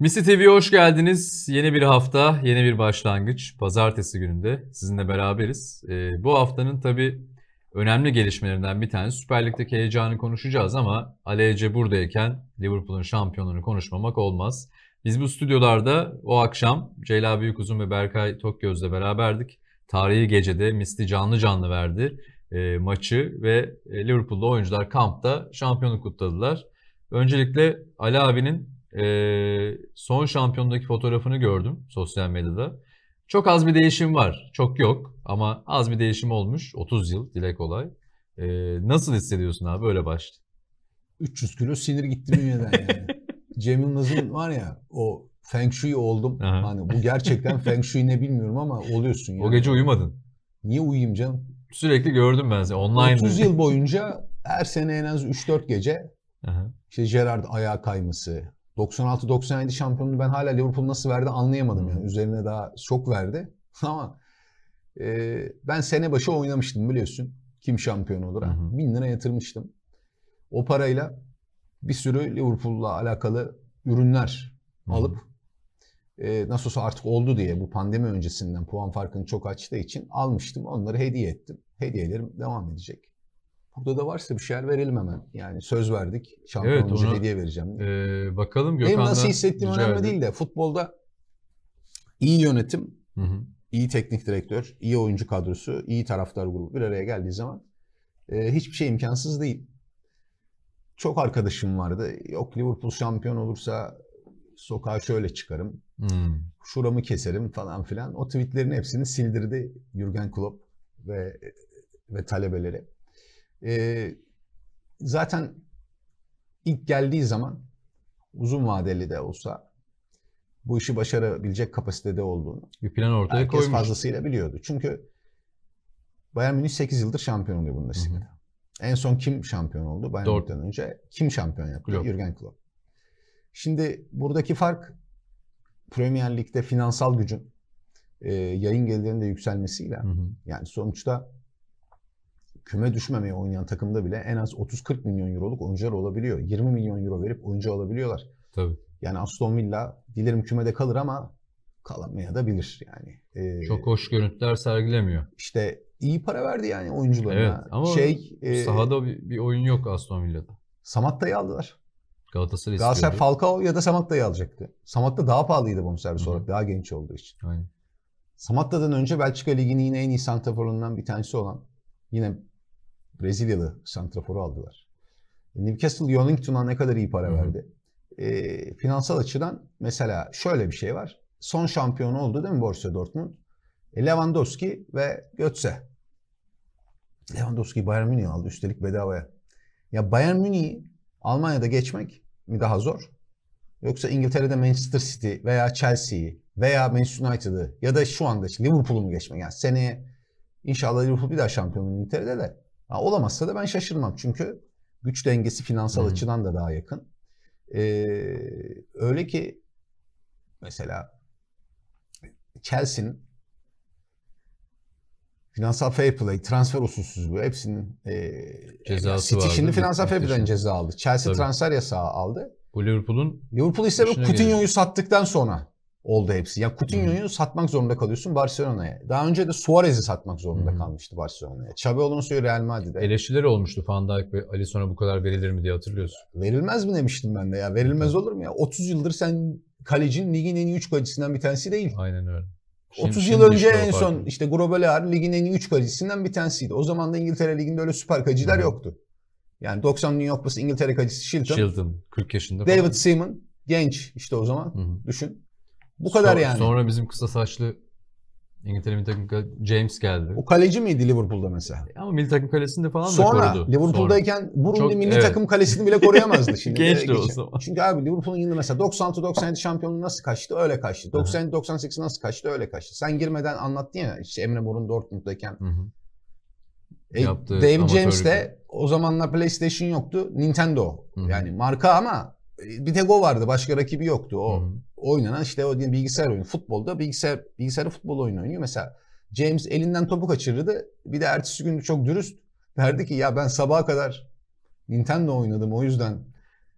Misi TV'ye hoş geldiniz. Yeni bir hafta, yeni bir başlangıç. Pazartesi gününde sizinle beraberiz. Ee, bu haftanın tabii önemli gelişmelerinden bir tanesi Süper Lig'deki heyecanı konuşacağız ama Ali Ece buradayken Liverpool'un şampiyonunu konuşmamak olmaz. Biz bu stüdyolarda o akşam Ceyla Büyükuzun ve Berkay Tokgöz'le beraberdik. Tarihi gecede Misli canlı canlı verdi e, maçı ve e, Liverpool'da oyuncular kampta şampiyonu kutladılar. Öncelikle Ali abinin e, son şampiyondaki fotoğrafını gördüm sosyal medyada. Çok az bir değişim var. Çok yok ama az bir değişim olmuş. 30 yıl dilek olay. E, ee, nasıl hissediyorsun abi böyle başta? 300 kilo sinir gitti bünyeden yani. Cem Yılmaz'ın var ya o Feng Shui oldum. Aha. Hani bu gerçekten Feng Shui ne bilmiyorum ama oluyorsun yani. O gece uyumadın. Niye uyuyayım canım? Sürekli gördüm ben seni online. 30 yıl boyunca her sene en az 3-4 gece Aha. işte Gerard ayağa kayması, 96-97 şampiyonluğu ben hala Liverpool nasıl verdi anlayamadım yani. Üzerine daha çok verdi. Ama e, ben sene başı oynamıştım biliyorsun. Kim şampiyon olur? Ha? Hı hı. Bin lira yatırmıştım. O parayla bir sürü Liverpool'la alakalı ürünler hı hı. alıp e, nasıl olsa artık oldu diye bu pandemi öncesinden puan farkını çok açtığı için almıştım. Onları hediye ettim. Hediyelerim devam edecek. Burada da varsa bir şeyler verelim hemen. Yani söz verdik. Şampiyonumuzu evet, hediye vereceğim. E, bakalım Gökhan'dan. Benim nasıl hissettiğim önemli edin. değil de futbolda iyi yönetim, hı hı. iyi teknik direktör, iyi oyuncu kadrosu, iyi taraftar grubu bir araya geldiği zaman e, hiçbir şey imkansız değil. Çok arkadaşım vardı. Yok Liverpool şampiyon olursa sokağa şöyle çıkarım. Hmm. Şuramı keserim falan filan. O tweetlerin hepsini sildirdi Jürgen Klopp ve ve talebeleri. E, zaten ilk geldiği zaman uzun vadeli de olsa bu işi başarabilecek kapasitede olduğunu bir plan ortaya herkes koymuş. fazlasıyla biliyordu. Çünkü Bayern Münih 8 yıldır şampiyon oluyor Bundesliga'da. En son kim şampiyon oldu? Bayern Münih'ten önce kim şampiyon yaptı? Klopp. Jürgen Klopp. Şimdi buradaki fark Premier Lig'de finansal gücün e, yayın gelirlerinin de yükselmesiyle hı hı. yani sonuçta küme düşmemeye oynayan takımda bile en az 30-40 milyon euroluk oyuncular olabiliyor. 20 milyon euro verip oyuncu alabiliyorlar. Tabii. Yani Aston Villa dilerim kümede kalır ama kalamaya da bilir yani. Ee, Çok hoş görüntüler sergilemiyor. İşte iyi para verdi yani oyuncularına. Evet ama şey, e, sahada e, bir, oyun yok Aston Villa'da. Samatta'yı aldılar. Galatasaray Galatasaray Falcao ya da Samatta'yı alacaktı. Samatta daha pahalıydı bonservis hı olarak daha genç olduğu için. Aynen. Samatta'dan önce Belçika Ligi'nin yine en iyi santraforundan bir tanesi olan yine Brezilyalı santraforu aldılar. Newcastle Yonington'a ne kadar iyi para verdi. E, finansal açıdan mesela şöyle bir şey var. Son şampiyon oldu değil mi Borussia Dortmund? E, Lewandowski ve Götze. Lewandowski Bayern Münih aldı üstelik bedavaya. Ya Bayern Münih Almanya'da geçmek mi daha zor? Yoksa İngiltere'de Manchester City veya Chelsea'yi veya Manchester United'ı ya da şu anda Liverpool'u mu geçmek? Yani seneye inşallah Liverpool bir daha şampiyon İngiltere'de de Ha, olamazsa da ben şaşırmam. Çünkü güç dengesi finansal hmm. açıdan da daha yakın. Ee, öyle ki mesela Chelsea'nin finansal fair play, transfer usulsüzlüğü hepsinin e, cezası City vardı, şimdi finansal fair play'den ceza aldı. Chelsea Tabii. transfer yasağı aldı. Bu Liverpool'un Liverpool ise Coutinho'yu sattıktan sonra oldu hepsi. Ya yani Coutinho'yu satmak zorunda kalıyorsun Barcelona'ya. Daha önce de Suarez'i satmak zorunda hmm. kalmıştı Barcelona'ya. Xabi Alonso'yu Real Madrid'e. Eleştirileri olmuştu Van Dijk ve Alisson'a bu kadar verilir mi diye hatırlıyorsun. Verilmez mi demiştim ben de ya. Verilmez olur mu ya? 30 yıldır sen kalecinin ligin en iyi 3 kalecisinden bir tanesi değil. Aynen öyle. Şimdi, 30 yıl önce en son farklı. işte Grobelar ligin en iyi 3 kalecisinden bir tanesiydi. O zaman da İngiltere liginde öyle süper kaleciler Hmm. yoktu. Yani 90 New York Bas'ı İngiltere kalecisi Shilton. Shilton 40 yaşında. David falan. Seaman genç işte o zaman Hmm. düşün. Bu kadar sonra, yani. Sonra bizim kısa saçlı İngiltere milli takım James geldi. O kaleci miydi Liverpool'da mesela? E ama milli takım kalesinde falan Sonra, da korudu. Liverpool'dayken Sonra Liverpool'dayken Burundi milli evet. takım kalesini bile koruyamazdı şimdi. Gençti o zaman. Çünkü abi Liverpool'un yine mesela 96-97 şampiyonluğu nasıl kaçtı? Öyle kaçtı. 97-98 nasıl kaçtı? Öyle kaçtı. Sen girmeden anlattın ya işte Emre Mor'un Dortmund'dayken. Hı hı. E, Dave James de o zamanlar PlayStation yoktu. Nintendo. Hı hı. Yani marka ama bir tek o vardı. Başka rakibi yoktu o. Hı-hı. Oynanan işte o bilgisayar oyunu. Futbolda bilgisayar bilgisayarı futbol oyunu oynuyor. Mesela James elinden topu kaçırırdı. Bir de ertesi gün çok dürüst derdi ki ya ben sabaha kadar Nintendo oynadım o yüzden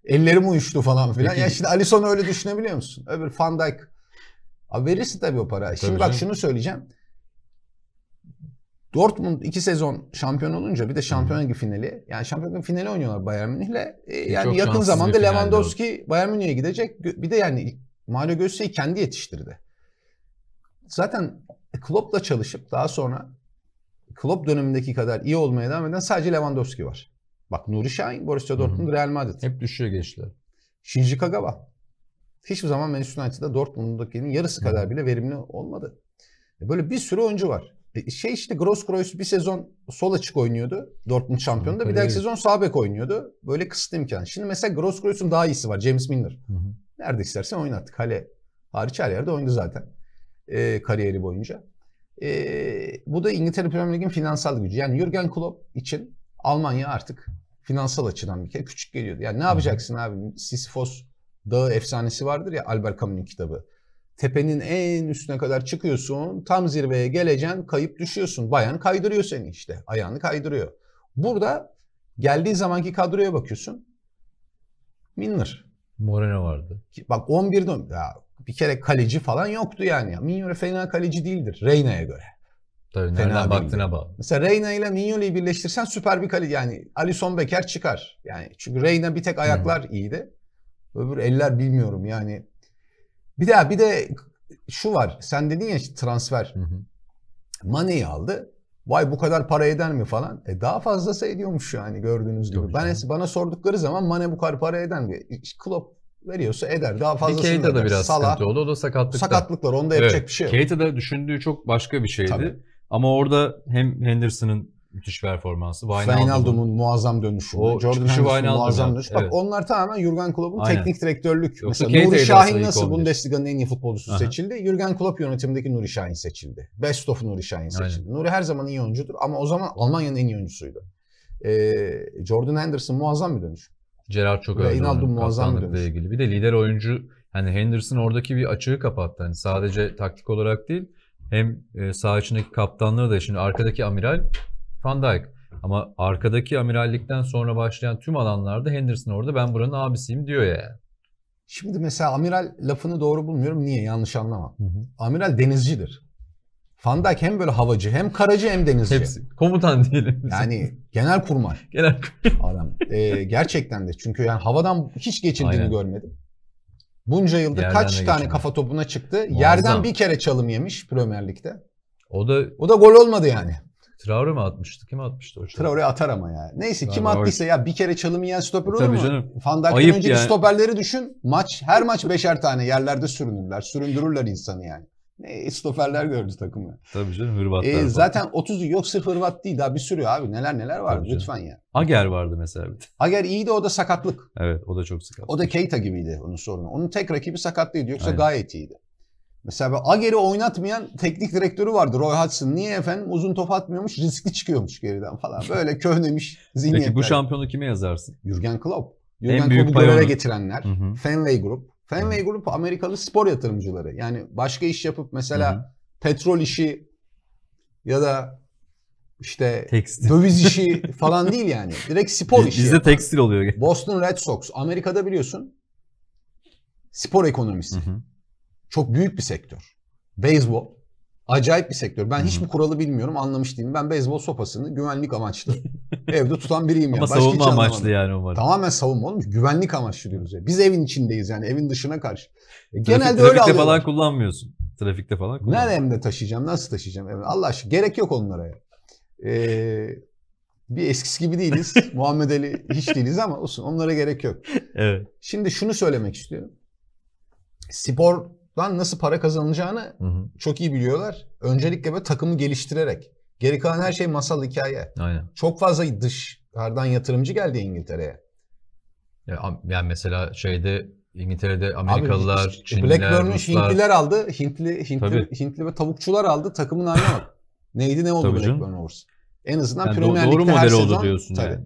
ellerim uyuştu falan filan. ya şimdi Alisson'u öyle düşünebiliyor musun? Öbür Van Dijk Abi verirsin tabii o para. Şimdi bak şunu söyleyeceğim. Dortmund iki sezon şampiyon olunca bir de Şampiyonlar Ligi finali. Yani Şampiyonlar Ligi finali oynuyorlar Bayern Münih'le. E, e, yani Çok yakın zamanda Lewandowski oldu. Bayern Münih'e gidecek. Bir de yani Mario Götze'yi kendi yetiştirdi. Zaten Klopp'la çalışıp daha sonra Klopp dönemindeki kadar iyi olmaya devam eden sadece Lewandowski var. Bak Nuri Şahin, Borussia Dortmund, Hı-hı. Real Madrid. Hep düşüyor gençler. Shinji Kagawa. Hiçbir zaman Manchester United'da Dortmund'dakinin yarısı kadar bile verimli olmadı. E, böyle bir sürü oyuncu var. E, şey işte Grosskreuz bir sezon sol açık oynuyordu. Dortmund şampiyonunda. Hı, bir dahaki sezon sağ bek oynuyordu. Böyle kısıtlı imkan. Şimdi mesela Grosskreuz'un daha iyisi var. James Milner. Hı hı. Nerede istersen oynat. Kale hariç her yerde oynadı zaten. E, kariyeri boyunca. E, bu da İngiltere Premier Lig'in finansal gücü. Yani Jurgen Klopp için Almanya artık finansal açıdan bir kere küçük geliyordu. Yani ne yapacaksın abi? Sisyphos Dağı efsanesi vardır ya Albert Camus'un kitabı. Tepenin en üstüne kadar çıkıyorsun. Tam zirveye geleceksin. Kayıp düşüyorsun. Bayan kaydırıyor seni işte. Ayağını kaydırıyor. Burada geldiği zamanki kadroya bakıyorsun. Minner. Moreno vardı. Bak 11'de ya bir kere kaleci falan yoktu yani. Mignole fena kaleci değildir Reyna'ya göre. Tabii fena nereden baktığına bağlı. Mesela Reyna ile Mignole'yi birleştirsen süper bir kaleci. Yani Alison Becker çıkar. Yani çünkü Reyna bir tek ayaklar hmm. iyiydi. Öbür eller bilmiyorum yani bir de bir de şu var. Sen dedin ya işte transfer. Hı aldı. Vay bu kadar para eder mi falan. E daha fazla ediyormuş yani gördüğünüz gibi. ben canım. bana sordukları zaman Mane bu kadar para eder mi? Klopp veriyorsa eder. Daha fazlasını Keita da biraz Salah, sıkıntı oldu. O da sakatlıkta. Sakatlıklar onda evet. yapacak bir şey yok. Keita da düşündüğü çok başka bir şeydi. Tabii. Ama orada hem Henderson'ın müthiş performansı. Wijnaldum'un muazzam dönüşü. O Jordan Henderson muazzam dönüşü. Bak evet. onlar tamamen Jurgen Klopp'un teknik direktörlük. Yoksa Mesela Nuri Şahin nasıl Bundesliga'nın en iyi futbolcusu Aha. seçildi? Jurgen Klopp yönetimindeki Nuri Şahin seçildi. Best of Nuri Şahin seçildi. Aynen. Nuri her zaman iyi oyuncudur ama o zaman Almanya'nın en iyi oyuncusuydu. Ee, Jordan Henderson muazzam bir dönüş. Gerard çok önemli. Wijnaldum muazzam bir dönüş. Ilgili. Bir de lider oyuncu Yani Henderson oradaki bir açığı kapattı. Hani sadece taktik olarak değil hem e, sağ içindeki kaptanları da şimdi arkadaki amiral Van Dijk. Ama arkadaki amirallikten sonra başlayan tüm alanlarda Henderson orada ben buranın abisiyim diyor ya. Şimdi mesela amiral lafını doğru bulmuyorum. Niye? Yanlış anlama. Hı hı. Amiral denizcidir. Van Dijk hem böyle havacı hem karacı hem denizci. Hepsi. Komutan diyelim. Yani genel kurmay. genel kurmay. Adam. E, gerçekten de çünkü yani havadan hiç geçildiğini Aynen. görmedim. Bunca yıldır Yerden kaç tane geçen. kafa topuna çıktı. Muazzam. Yerden bir kere çalım yemiş Premier Lig'de. O da o da gol olmadı yani. Traore mi atmıştı? Kim atmıştı o çalı? Traore atar ama ya. Neyse Traore kim attıysa ya bir kere çalım yiyen stoper olur Tabii mu? canım. Van önceki yani. stoperleri düşün. Maç her maç beşer tane yerlerde sürünürler. Süründürürler insanı yani. Ne stoperler gördü takımı. Tabii canım Hırvatlar. E, falan. zaten 30'u yok sırf Hırvat değil daha bir sürü abi. Neler neler var lütfen ya. Ager vardı mesela bir de. iyiydi o da sakatlık. Evet o da çok sakat. O da Keita gibiydi onun sorunu. Onun tek rakibi sakatlıydı yoksa Aynen. gayet iyiydi. Mesela böyle Ager'i oynatmayan teknik direktörü vardı Roy Hudson. Niye efendim uzun top atmıyormuş riskli çıkıyormuş geriden falan. Böyle köhnemiş zihniyetler. Peki bu şampiyonu kime yazarsın? Jürgen Klopp. Jürgen Klopp'u göreve getirenler. Hı hı. Fenway Group. Fenway hı. Group Amerikalı spor yatırımcıları. Yani başka iş yapıp mesela hı hı. petrol işi ya da işte tekstil. döviz işi falan değil yani. Direkt spor Biz, işi. Bizde tekstil oluyor. Boston Red Sox. Amerika'da biliyorsun spor ekonomisi. Hı hı. Çok büyük bir sektör. Beyzbol acayip bir sektör. Ben Hı-hı. hiçbir kuralı bilmiyorum, anlamış değilim. Ben beyzbol sopasını güvenlik amaçlı evde tutan biriyim ya. Ama Başka savunma amaçlı anlamadım. yani umarım. Tamamen savunma olmuş. Güvenlik amaçlı diyoruz ya. Biz evin içindeyiz yani evin dışına karşı. E, genelde Trafik, öyle trafikte falan kullanmıyorsun. Trafikte falan kullanmıyorsun. Nerede taşıyacağım, nasıl taşıyacağım? Allah aşkına gerek yok onlara ya. Ee, bir eskisi gibi değiliz. Muhammed Ali hiç değiliz ama olsun onlara gerek yok. Evet. Şimdi şunu söylemek istiyorum. Spor lan nasıl para kazanılacağını hı hı. çok iyi biliyorlar. Öncelikle böyle takımı geliştirerek. Geri kalan her şey masal hikaye. Aynen. Çok fazla dışarıdan yatırımcı geldi İngiltere'ye. Yani mesela şeyde İngiltere'de Amerikalılar, Abi, Çinliler, Blackburn'u Ruslar... Hintliler aldı. Hintli Hintli Hintli ve tavukçular aldı. Takımın haline bak. Neydi ne oldu Blackburn Horse? En azından yani Premier Lig'de doğru model her sezon, oldu diyorsun tabii. yani.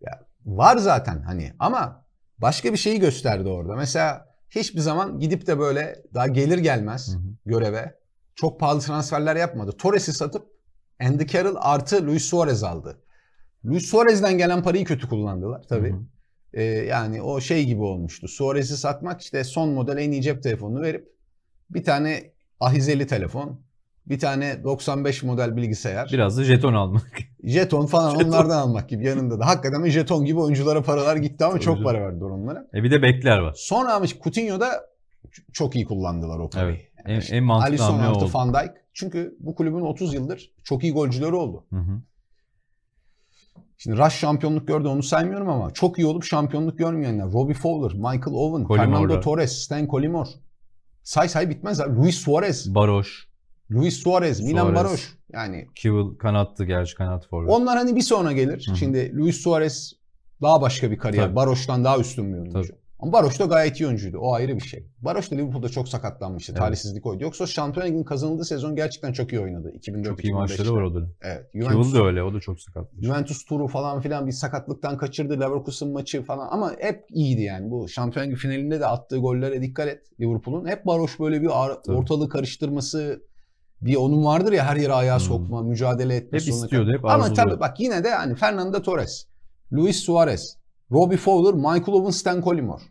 Ya, var zaten hani ama başka bir şeyi gösterdi orada. Mesela hiçbir zaman gidip de böyle daha gelir gelmez hı hı. göreve çok pahalı transferler yapmadı. Torres'i satıp Andy Carroll artı Luis Suarez aldı. Luis Suarez'den gelen parayı kötü kullandılar tabii. Hı hı. Ee, yani o şey gibi olmuştu. Suarez'i satmak işte son model en iyi cep telefonunu verip bir tane ahizeli telefon bir tane 95 model bilgisayar. Biraz da jeton almak. Jeton falan jeton. onlardan almak gibi yanında da. Hakikaten jeton gibi oyunculara paralar gitti ama çok canım. para verdiler onlara. E bir de bekler var. Sonra ama Coutinho'da çok iyi kullandılar o parayı. Evet. en, işte en mantıklı Alisson hamle oldu. Van Dijk. Çünkü bu kulübün 30 yıldır çok iyi golcüleri oldu. Hı hı. Şimdi Rush şampiyonluk gördü onu saymıyorum ama çok iyi olup şampiyonluk görmeyenler. Robbie Fowler, Michael Owen, Colimor'da. Fernando Torres, Stan Collymore. Say say bitmez Luis Suarez. Baroş. Luis Suarez, Suarez. Milan Baroş. Yani Kivel kanattı gerçi kanat forvet. Onlar hani bir sonra gelir. Hı-hı. Şimdi Luis Suarez daha başka bir kariyer. Tabii. Baroş'tan daha üstün bir oyuncu. Tabii. Ama Baroş da gayet iyi oyuncuydu. O ayrı bir şey. Baroş da Liverpool'da çok sakatlanmıştı. Evet. Talihsizlik oydu. Yoksa Şampiyonlar Ligi'nin kazanıldığı sezon gerçekten çok iyi oynadı. 2004 Çok iyi maçları var o dönem. Evet. Juventus, da öyle. O da çok sakat. Juventus turu falan filan bir sakatlıktan kaçırdı. Leverkusen maçı falan. Ama hep iyiydi yani. Bu Şampiyonlar Ligi finalinde de attığı gollere dikkat et Liverpool'un. Hep Baroş böyle bir ar- ortalığı karıştırması, bir onun vardır ya her yere ayağa hmm. sokma, hmm. mücadele etme hep sonuna istiyordu, hep Ama tabii bak yine de hani Fernando Torres, Luis Suarez, Robbie Fowler, Michael Owen, Stan Collymore.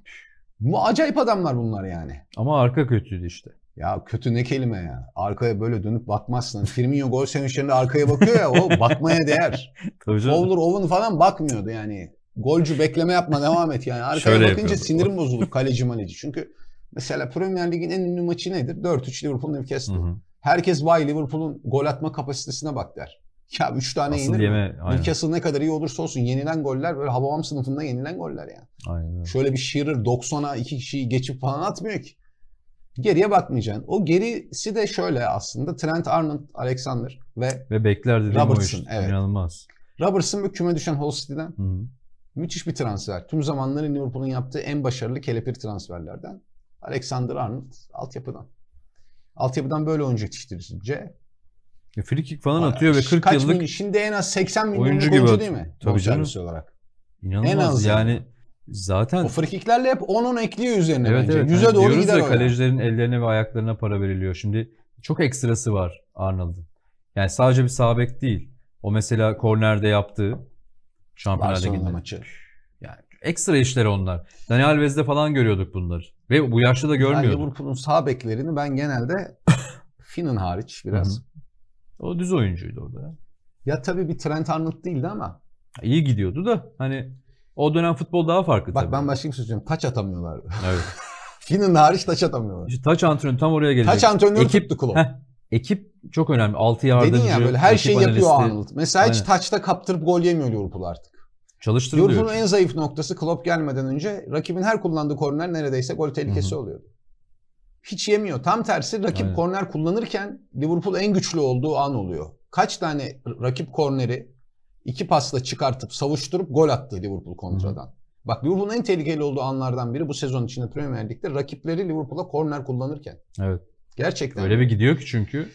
Bu acayip adamlar bunlar yani. Ama arka kötüydü işte. Ya kötü ne kelime ya. Arkaya böyle dönüp bakmazsın. Firmino gol sevinçlerinde arkaya bakıyor ya o bakmaya değer. Fowler, Owen falan bakmıyordu yani. Golcü bekleme yapma devam et yani. Arkaya Şöyle bakınca yapıyordu. sinirim bozulur kaleci maleci. Çünkü mesela Premier Lig'in en ünlü maçı nedir? 4-3 Liverpool'un ev kesti. Hı hı. Herkes vay Liverpool'un gol atma kapasitesine bak der. Ya 3 tane Asıl yenir yeme, Newcastle ne kadar iyi olursa olsun yenilen goller böyle havam sınıfında yenilen goller yani. Aynen. Şöyle bir Shearer 90'a iki kişiyi geçip falan atmıyor ki. Geriye bakmayacaksın. O gerisi de şöyle aslında Trent Arnold, Alexander ve, ve beklerdi dediğim Robertson. Evet. İnanılmaz. Robertson bir küme düşen Hull City'den. Hı-hı. Müthiş bir transfer. Tüm zamanların Liverpool'un yaptığı en başarılı kelepir transferlerden. Alexander Arnold altyapıdan. Altyapıdan böyle oyuncu yetiştirince e, free kick falan atıyor ve 40 kaç yıllık bin, şimdi en az 80 milyon oyuncu, gibi oyuncu değil mi? Tabii canım. olarak. İnanılmaz en az yani. yani. Zaten o frikiklerle hep 10-10 ekliyor üzerine evet, bence. Evet, Yüze yani doğru gider ya, kalecilerin ellerine ve ayaklarına para veriliyor. Şimdi çok ekstrası var Arnold'un. Yani sadece bir sabek değil. O mesela kornerde yaptığı Şampiyonlar Ligi'nde. maçı. Ekstra işleri onlar. Dani Alves'de falan görüyorduk bunları. Ve bu yaşta da görmüyoruz. Yani Liverpool'un sağ beklerini ben genelde Finan hariç biraz. Hı-hı. O düz oyuncuydu orada. Ya tabii bir Trent Arnold değildi ama. İyi gidiyordu da hani o dönem futbol daha farklı Bak, tabii. Bak ben başka bir şey söyleyeyim. Taç atamıyorlardı. Evet. Finan hariç taç atamıyorlar. İşte taç antrenörü tam oraya gelecek. Taç antrenörü ekip, tuttu kulüp. Ekip çok önemli. 6 yardımcı. Dedin ya böyle her şeyi analisti. yapıyor Arnold. Mesela hiç Aynen. taçta kaptırıp gol yemiyor Liverpool artık. Çalıştırılıyor. Liverpool'un en zayıf noktası Klopp gelmeden önce rakibin her kullandığı korner neredeyse gol tehlikesi Hı-hı. oluyordu. Hiç yemiyor. Tam tersi rakip Aynen. korner kullanırken Liverpool en güçlü olduğu an oluyor. Kaç tane rakip korneri iki pasla çıkartıp savuşturup gol attı Liverpool kontradan. Hı-hı. Bak Liverpool'un en tehlikeli olduğu anlardan biri bu sezon içinde Premier Lig'de rakipleri Liverpool'a korner kullanırken. Evet. Gerçekten. Öyle bir gidiyor ki çünkü.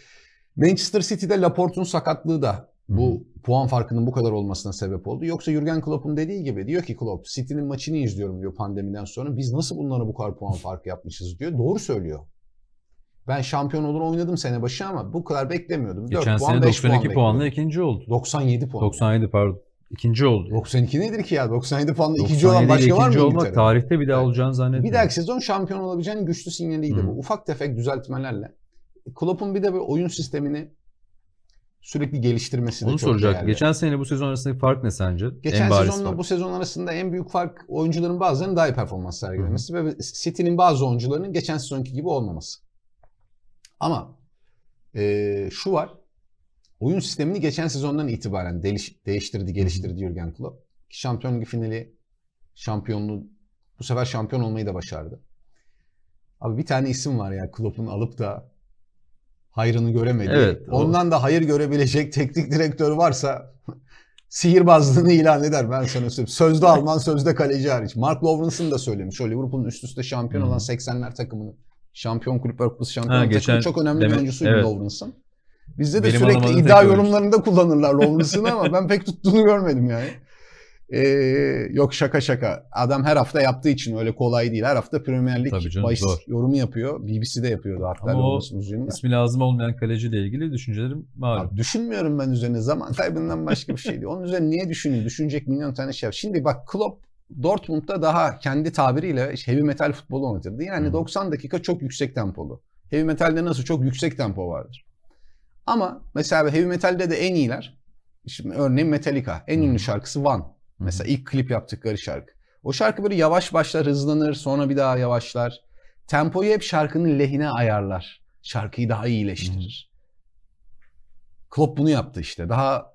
Manchester City'de Laporte'un sakatlığı da bu Hı. puan farkının bu kadar olmasına sebep oldu. Yoksa Jurgen Klopp'un dediği gibi diyor ki Klopp City'nin maçını izliyorum diyor pandemiden sonra. Biz nasıl bunlara bu kadar puan farkı yapmışız diyor. Doğru söylüyor. Ben şampiyon olur oynadım sene başı ama bu kadar beklemiyordum. Geçen 4 puan, sene 5 puan puanla ikinci oldu. 97 puan. 97 pardon. İkinci oldu. 92 nedir ki ya? 97 puanla ikinci olan başka ikinci var mı? olmak tarihte bir daha yani, olacağını zannetmiyorum. Bir dahaki sezon şampiyon olabileceğinin güçlü sinyaliydi hmm. bu. Ufak tefek düzeltmelerle. Klopp'un bir de böyle oyun sistemini sürekli geliştirmesi Onu de çok soracak. Değerli. Geçen sene bu sezon arasındaki fark ne sence? Geçen sezonla bu sezon arasında en büyük fark oyuncuların bazılarının daha iyi performans sergilemesi ve City'nin bazı oyuncularının geçen sezonki gibi olmaması. Ama e, şu var. Oyun sistemini geçen sezondan itibaren değiş, değiştirdi, geliştirdi Jurgen Klopp. Şampiyon finali şampiyonluğu bu sefer şampiyon olmayı da başardı. Abi bir tane isim var ya Klopp'un alıp da hayrını göremedi. Evet, o... Ondan da hayır görebilecek teknik direktör varsa sihirbazlığını ilan eder ben sana söyleyeyim. Sözde Alman, sözde kaleci hariç. Mark Lawrence'ın da söylemiş. O Liverpool'un üst üste şampiyon hmm. olan 80'ler takımını şampiyon kulüpler kupası şampiyon ha, geçen, çok önemli demek, bir oyuncusuydu evet. Lawrence'ın. Bizde de Benim sürekli iddia yorumlarında kullanırlar Lawrence'ını ama ben pek tuttuğunu görmedim yani. Ee, yok şaka şaka. Adam her hafta yaptığı için öyle kolay değil. Her hafta Premier Lig Tabii yorumu yapıyor. BBC'de yapıyordu hatta. Ama o uzunluğunda. ismi lazım olmayan kaleciyle ilgili düşüncelerim var. düşünmüyorum ben üzerine. Zaman kaybından başka bir şey değil. Onun üzerine niye düşüneyim? Düşünecek milyon tane şey var. Şimdi bak Klopp Dortmund'da daha kendi tabiriyle heavy metal futbolu oynatırdı. Yani hmm. 90 dakika çok yüksek tempolu. Heavy metalde nasıl çok yüksek tempo vardır. Ama mesela heavy metalde de en iyiler. Şimdi örneğin Metallica. En hmm. ünlü şarkısı One. Mesela ilk klip yaptıkları şarkı. O şarkı böyle yavaş başlar, hızlanır, sonra bir daha yavaşlar. Tempoyu hep şarkının lehine ayarlar. Şarkıyı daha iyileştirir. Klopp bunu yaptı işte. Daha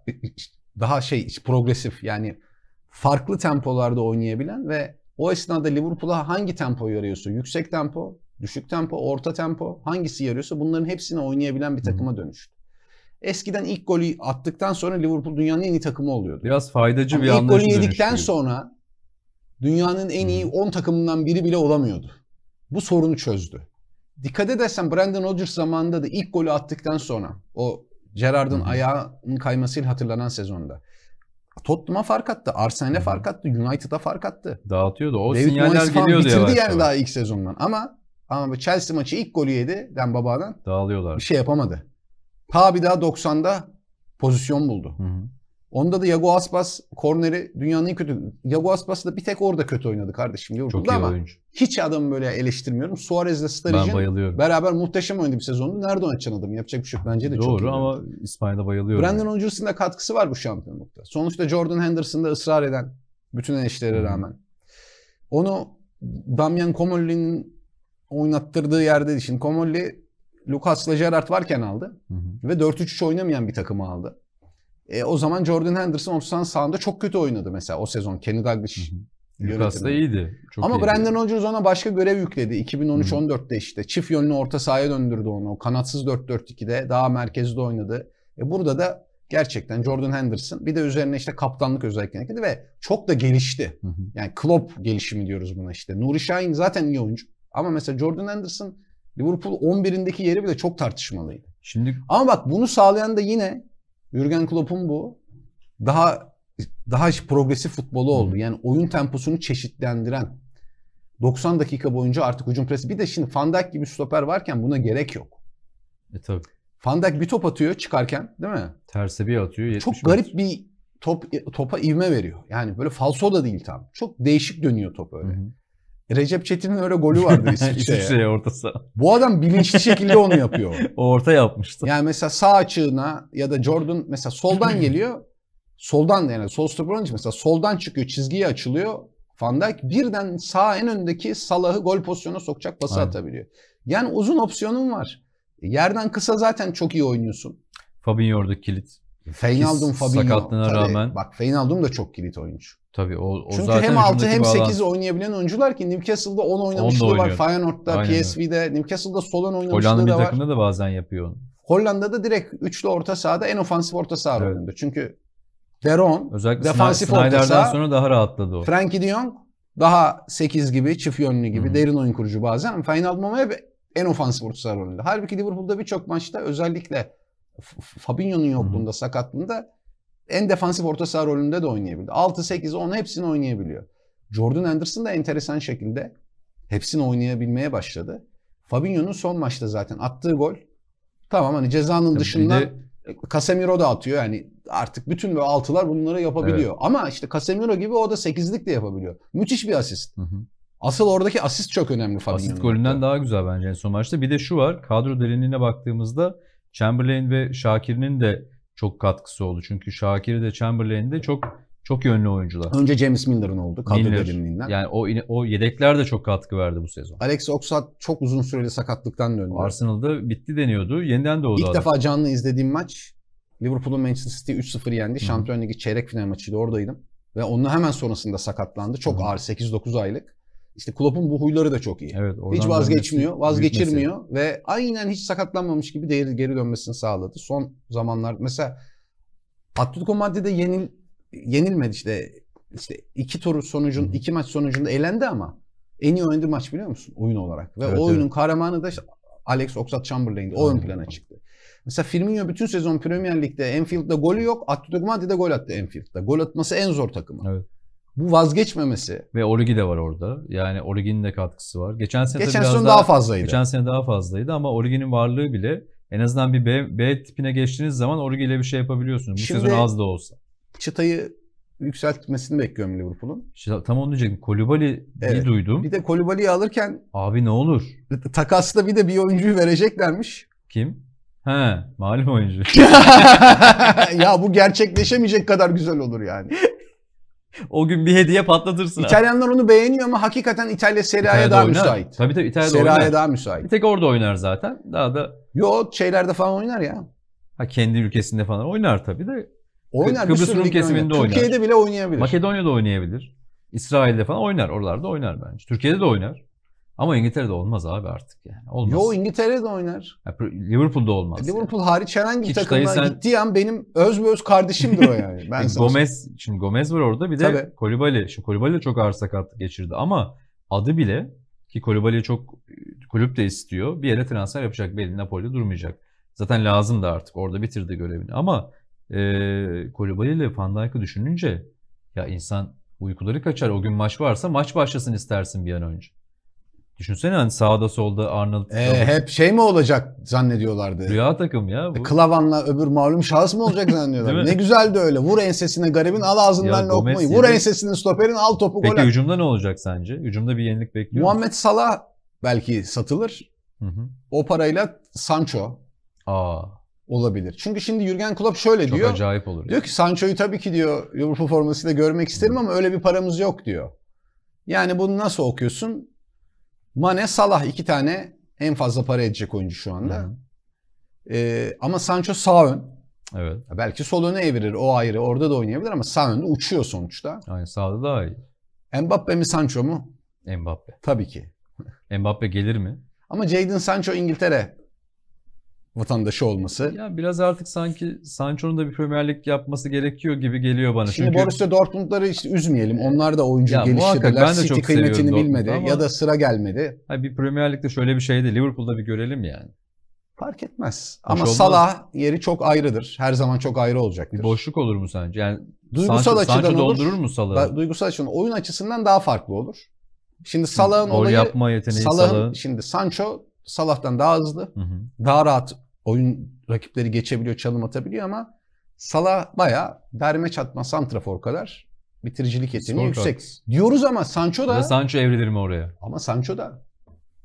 daha şey progresif yani farklı tempolarda oynayabilen ve o esnada Liverpool'a hangi tempo yarıyorsa yüksek tempo, düşük tempo, orta tempo hangisi yarıyorsa bunların hepsini oynayabilen bir takıma dönüştü. Eskiden ilk golü attıktan sonra Liverpool dünyanın en iyi takımı oluyordu. Biraz faydacı Ama bir anlayış İlk golü yedikten sonra dünyanın en iyi 10 takımından biri bile olamıyordu. Bu sorunu çözdü. Dikkat edersen Brandon Rodgers zamanında da ilk golü attıktan sonra o Gerrard'ın ayağının kaymasıyla hatırlanan sezonda. Tottenham'a fark attı, Arsenal'e fark attı, United'a fark attı. Dağıtıyordu. O David sinyaller Moyes geliyordu bitirdi yani daha ilk sezondan. Ama ama Chelsea maçı ilk golü yedi Den Baba'dan. Dağılıyorlar. Bir şey yapamadı. Ta bir daha 90'da pozisyon buldu. Hı hı. Onda da Yago Aspas korneri dünyanın en kötü. Yago Aspas da bir tek orada kötü oynadı kardeşim Liverpool'da Çok iyi ama oyuncu. hiç adamı böyle eleştirmiyorum. Suarez'le Sturridge'in beraber muhteşem oynadı bir sezonda. Nerede oynatacaksın adamı? Yapacak bir şey yok. Bence de Doğru, çok Doğru ama İspanya'da bayılıyorum. Brandon yani. Rodgers'ın da katkısı var bu şampiyonlukta. Sonuçta Jordan Henderson'da ısrar eden bütün eleştirilere rağmen. Onu Damian Comolli'nin oynattırdığı yerde için. Comolli Lucas'la Gerrard varken aldı. Hı hı. Ve 4-3-3 oynamayan bir takımı aldı. E, o zaman Jordan Henderson Oğuzhan sağında çok kötü oynadı mesela o sezon. Kenny Dalglish Lucas da iyiydi. Çok Ama iyiydi. Brandon Rodgers ona başka görev yükledi. 2013-14'te işte. Çift yönlü orta sahaya döndürdü onu. kanatsız 4-4-2'de daha merkezde oynadı. E burada da gerçekten Jordan Henderson bir de üzerine işte kaptanlık özelliklerini ekledi ve çok da gelişti. Hı hı. Yani Klopp gelişimi diyoruz buna işte. Nuri Şahin zaten iyi oyuncu. Ama mesela Jordan Henderson Liverpool 11'indeki yeri bile çok tartışmalıydı. Şimdi ama bak bunu sağlayan da yine Jurgen Klopp'un bu daha daha progresif futbolu oldu. Yani oyun temposunu çeşitlendiren 90 dakika boyunca artık hücum presi. Bir de şimdi Van Dijk gibi stoper varken buna gerek yok. E tabii. Van Dijk bir top atıyor çıkarken değil mi? Terse bir atıyor. Çok garip metre. bir top topa ivme veriyor. Yani böyle falso da değil tam. Çok değişik dönüyor top öyle. Hı hı. Recep Çetin'in öyle golü vardı İsviçre'ye. İsviçre'ye Bu adam bilinçli şekilde onu yapıyor. o orta yapmıştı. Yani mesela sağ açığına ya da Jordan mesela soldan geliyor. soldan yani sol stoper için mesela soldan çıkıyor çizgiye açılıyor. Van Dijk birden sağ en öndeki Salah'ı gol pozisyonuna sokacak pası Aynen. atabiliyor. Yani uzun opsiyonun var. Yerden kısa zaten çok iyi oynuyorsun. Fabinho orada kilit. Feynaldum Fabinho. Sakatlığına tabii. rağmen. Bak Feynaldum da çok kilit oyuncu. Tabii o, o Çünkü zaten hem 6 hem 8 bağlan... oynayabilen oyuncular ki Newcastle'da 10 oynamışlığı var. Feyenoord'da, Aynen. PSV'de, Newcastle'da sol ön oynamışlığı Hollanda da var. takımda da bazen yapıyor onu. Hollanda'da direkt üçlü orta sahada en ofansif orta saha evet. rolünde. Çünkü Deron Özellikle defansif Snyder'dan orta saha. sonra daha rahatladı o. Frankie de daha 8 gibi, çift yönlü gibi, hı derin oyun kurucu bazen. Ama Feyenoord'un hep en ofansif orta saha rolünde. Halbuki Liverpool'da birçok maçta özellikle Fabinho'nun yokluğunda, Hı-hı. sakatlığında en defansif orta saha rolünde de oynayabildi. 6, 8, 10 hepsini oynayabiliyor. Jordan Anderson da enteresan şekilde hepsini oynayabilmeye başladı. Fabinho'nun son maçta zaten attığı gol tamam hani cezanın dışında e, Casemiro da atıyor. Yani artık bütün ve altılar bunları yapabiliyor. Evet. Ama işte Casemiro gibi o da sekizlik de yapabiliyor. Müthiş bir asist. Hı hı. Asıl oradaki asist çok önemli Fabinho'nun. Asist golünden hatta. daha güzel bence en son maçta. Bir de şu var. Kadro derinliğine baktığımızda Chamberlain ve Şakir'in de çok katkısı oldu. Çünkü Şakir de Chamberlain de çok çok yönlü oyuncular. Önce James Miller'ın oldu kadro Miller. derinliğinden. Yani o o yedekler de çok katkı verdi bu sezon. Alex Oxat çok uzun süreli sakatlıktan döndü. Arsenal'da bitti deniyordu. Yeniden doğdu. İlk adam. defa canlı izlediğim maç Liverpool'un Manchester City 3-0 yendi. Şampiyon Ligi çeyrek final maçıydı. Oradaydım. Ve onun hemen sonrasında sakatlandı. Çok Hı. ağır 8-9 aylık. İşte Klopp'un bu huyları da çok iyi. Evet, hiç vazgeçmiyor, vazgeçirmiyor büyütmesi. ve aynen hiç sakatlanmamış gibi değeri geri dönmesini sağladı. Son zamanlar mesela Atletico Madrid'de yenil yenilmedi işte işte iki tur sonucun Hı. iki maç sonucunda elendi ama en iyi oynadığı maç biliyor musun oyun olarak ve evet, o oyunun evet. kahramanı da işte Alex Oxlade-Chamberlain'di. O ön plana çıktı. Mesela Firmino bütün sezon Premier Lig'de Enfield'da golü yok. Atletico Madrid'de gol attı Enfield'da. Gol atması en zor takımı. Evet. Bu vazgeçmemesi. Ve Origi de var orada. Yani Origi'nin de katkısı var. Geçen sene geçen biraz daha, daha fazlaydı. Geçen sene daha fazlaydı ama Origi'nin varlığı bile en azından bir B, B tipine geçtiğiniz zaman Origi ile bir şey yapabiliyorsunuz. Bu Şimdi, sezon az da olsa. Çıtayı yükseltmesini bekliyorum Liverpool'un. İşte tam onu diyecektim. Kolibali evet. duydum. Bir de Kolibali'yi alırken abi ne olur? Takas'ta bir de bir oyuncuyu vereceklermiş. Kim? He, malum oyuncu. ya bu gerçekleşemeyecek kadar güzel olur yani. o gün bir hediye patlatırsın. İtalyanlar onu beğeniyor ama hakikaten İtalya Serie A'ya daha oynar. müsait. Tabii tabii İtalya'da Serie A'ya daha müsait. Bir tek orada oynar zaten. Daha da Yo şeylerde falan oynar ya. Ha kendi ülkesinde falan oynar tabii de. Oynar. Kıbrıs Rum kesiminde oynar. oynar. Türkiye'de bile oynayabilir. Makedonya'da oynayabilir. İsrail'de falan oynar. Oralarda oynar bence. Türkiye'de de oynar. Ama İngiltere'de olmaz abi artık yani. Olmaz. Yo İngiltere'de oynar. Ya, Liverpool'da olmaz. E, Liverpool yani. hariç herhangi bir takımdan sen... gittiği an benim öz ve öz kardeşimdir o yani. Ben e, Gomez, şimdi Gomez var orada bir de Tabii. Kolibali. Şu Kolibali çok ağır sakat geçirdi ama adı bile ki Kolibali çok e, kulüp de istiyor. Bir yere transfer yapacak belli Napoli'de durmayacak. Zaten lazım da artık orada bitirdi görevini ama e, Kolibali ile Van Dijk'ı düşününce ya insan uykuları kaçar. O gün maç varsa maç başlasın istersin bir an önce. Düşünsene hani sağda solda Arnold. Ee, hep şey mi olacak zannediyorlardı. Rüya takım ya bu. Klavan'la öbür malum şahıs mı olacak zannediyorlar. ne güzel de öyle. Vur ensesine garibin al ağzından lokmayı. Vur yedin. ensesinin stoperin al topu Peki, gol Peki hücumda ne olacak sence? Hücumda bir yenilik bekliyor Muhammed musun? Salah belki satılır. Hı hı. O parayla Sancho. Aa olabilir. Çünkü şimdi Jürgen Klopp şöyle Çok diyor. Çok acayip olur. Diyor ki Sancho'yu tabii ki diyor Liverpool formasıyla görmek isterim ama öyle bir paramız yok diyor. Yani bunu nasıl okuyorsun? Mane, Salah iki tane en fazla para edecek oyuncu şu anda. Hı. Ee, ama Sancho sağ ön. Evet. Belki sol öne evirir o ayrı orada da oynayabilir ama sağ önde uçuyor sonuçta. Yani sağda daha iyi. Mbappe mi Sancho mu? Mbappe. Tabii ki. Mbappe gelir mi? Ama Jadon Sancho İngiltere vatandaşı olması. Ya biraz artık sanki Sancho'nun da bir premierlik yapması gerekiyor gibi geliyor bana. Şimdi Çünkü... Borussia Dortmund'ları işte üzmeyelim. Onlar da oyuncu ya, geliştirdiler. Ben de City çok kıymetini bilmedi ama... ya da sıra gelmedi. Ha, bir Premier Lig'de şöyle bir şey de Liverpool'da bir görelim yani. Fark etmez. Hoş Ama olmaz. Salah yeri çok ayrıdır. Her zaman çok ayrı olacaktır. Bir boşluk olur mu sence? Yani duygusal Sancho, açıdan Sancho doldurur olur. mu Salah'ı? Duygusal açıdan oyun açısından daha farklı olur. Şimdi Salah'ın olayı yapma yeteneği Salah'ın Salah şimdi Sancho Salah'tan daha hızlı, hı hı. daha rahat oyun rakipleri geçebiliyor, çalım atabiliyor ama Salah baya derme çatma santrafor kadar bitiricilik yeteneği yüksek. Diyoruz ama Sancho da... Ya Sancho evrilir mi oraya? Ama Sancho da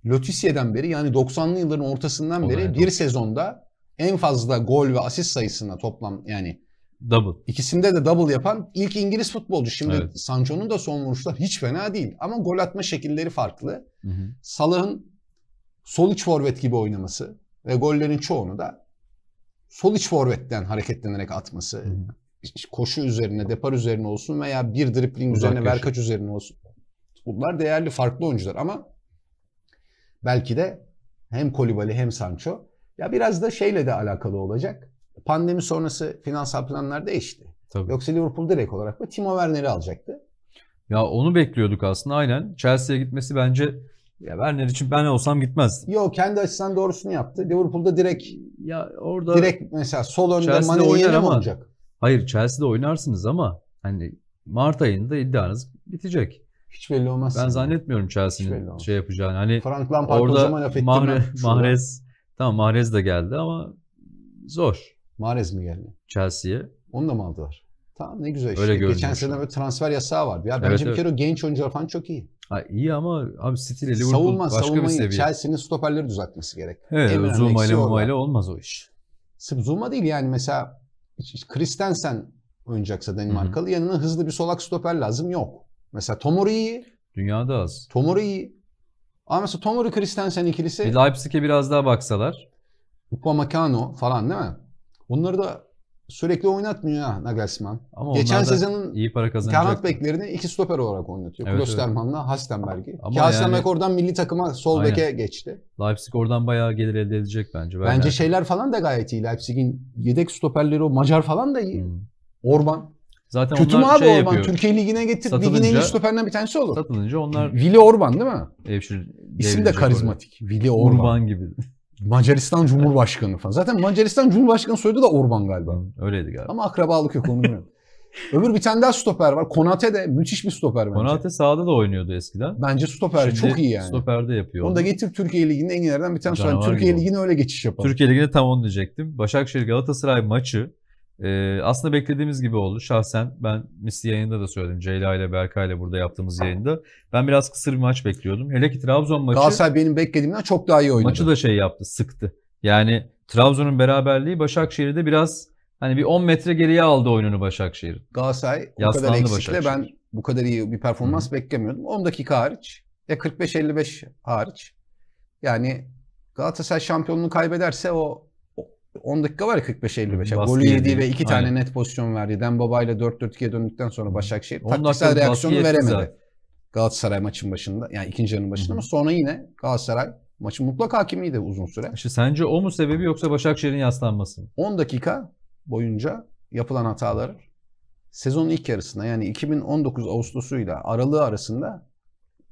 Lotisiye'den beri yani 90'lı yılların ortasından Olay, beri bir sezonda en fazla gol ve asist sayısına toplam yani double. İkisinde de double yapan ilk İngiliz futbolcu. Şimdi evet. Sancho'nun da son vuruşlar hiç fena değil ama gol atma şekilleri farklı. Salah'ın sol iç forvet gibi oynaması, ve gollerin çoğunu da sol iç forvetten hareketlenerek atması. Hı. Koşu üzerine, depar üzerine olsun veya bir dripling üzerine, köşe. verkaç üzerine olsun. Bunlar değerli farklı oyuncular ama belki de hem Kolibali hem Sancho ya biraz da şeyle de alakalı olacak. Pandemi sonrası finansal planlar değişti. Tabii. Yoksa Liverpool direkt olarak mı Timo Werner'i alacaktı. Ya onu bekliyorduk aslında aynen. Chelsea'ye gitmesi bence ya Werner için ben olsam gitmez. Yok kendi açısından doğrusunu yaptı. Liverpool'da direkt ya orada direkt mesela sol önde Mane'yi yerine ama, olacak? Hayır Chelsea'de oynarsınız ama hani Mart ayında iddianız bitecek. Hiç belli olmaz. Ben zannetmiyorum Chelsea'nin şey yapacağını. Hani Frank Lampard orada o zaman laf Mahre, Mahrez, tamam Mahrez de geldi ama zor. Mahrez mi geldi? Chelsea'ye. Onu da mı aldılar? Tamam ne güzel işte. Öyle Geçen sene böyle transfer yasağı vardı. Ya bence evet, bir kere evet. o genç oyuncular falan çok iyi. Ha, iyi ama abi City ile Liverpool savunma, başka savunmayı, bir seviye. Chelsea'nin stoperleri düzeltmesi gerek. Evet en Zuma ile Zuma ile olmaz o iş. Sırf Zuma değil yani mesela Kristensen oynayacaksa Danimarkalı hı yanına hızlı bir solak stoper lazım yok. Mesela Tomori iyi. Dünyada az. Tomori iyi. Ama mesela Tomori Kristensen ikilisi. Bir Leipzig'e biraz daha baksalar. Upamecano falan değil mi? Bunları da sürekli oynatmıyor ha Nagelsmann. Ama Geçen sezonun iyi para kazanacak. beklerini iki stoper olarak oynatıyor. Evet, Klosterman'la evet. Hastenberg'i. Ama yani... oradan milli takıma sol beke geçti. Leipzig oradan bayağı gelir elde edecek bence. Bence belki. şeyler falan da gayet iyi. Leipzig'in yedek stoperleri o Macar falan da iyi. Hmm. Orban. Zaten Kötü mü abi şey Orban? Yapıyor. Türkiye Ligi'ne getir. Ligin en iyi stoperinden bir tanesi olur. Satılınca onlar... Vili Orban değil mi? Evet, İsim de karizmatik. Vili Orban. Urban gibi. Macaristan Cumhurbaşkanı falan. Zaten Macaristan Cumhurbaşkanı soyadı da Orban galiba. Hı, öyleydi galiba. Ama akrabalık yok onu bilmiyorum. Öbür bir tane daha stoper var. Konate de müthiş bir stoper bence. Konate sahada da oynuyordu eskiden. Bence stoper Şimdi çok iyi yani. Stoperde yapıyor. Onu, onu da getir Türkiye Ligi'nin en iyilerden bir tanesi. Türkiye Ligi'ne öyle geçiş yapalım. Türkiye Ligi'ne tam onu diyecektim. Başakşehir Galatasaray maçı e, aslında beklediğimiz gibi oldu. Şahsen ben Misli yayında da söyledim. Ceyla ile Berkay ile burada yaptığımız yayında. Ben biraz kısır bir maç bekliyordum. Hele ki Trabzon maçı. Galatasaray benim beklediğimden çok daha iyi oynadı. Maçı da şey yaptı, sıktı. Yani Trabzon'un beraberliği Başakşehir'de biraz hani bir 10 metre geriye aldı oyununu Başakşehir. Galatasaray bu Yaslandı kadar eksikle ben bu kadar iyi bir performans hı beklemiyordum. 10 dakika hariç ya 45-55 hariç. Yani Galatasaray şampiyonluğunu kaybederse o 10 dakika var ya 45-55. Yani golü yedi ve 2 tane net pozisyon verdi. Dembaba ile 4-4-2'ye döndükten sonra Başakşehir taktiksel reaksiyonu veremedi. Zaten. Galatasaray maçın başında yani ikinci yarının başında Hı-hı. ama sonra yine Galatasaray maçın mutlak hakimiydi uzun süre. İşte sence o mu sebebi yoksa Başakşehir'in yaslanması mı? 10 dakika boyunca yapılan hatalar sezonun ilk yarısında yani 2019 Ağustos'uyla Aralık arasında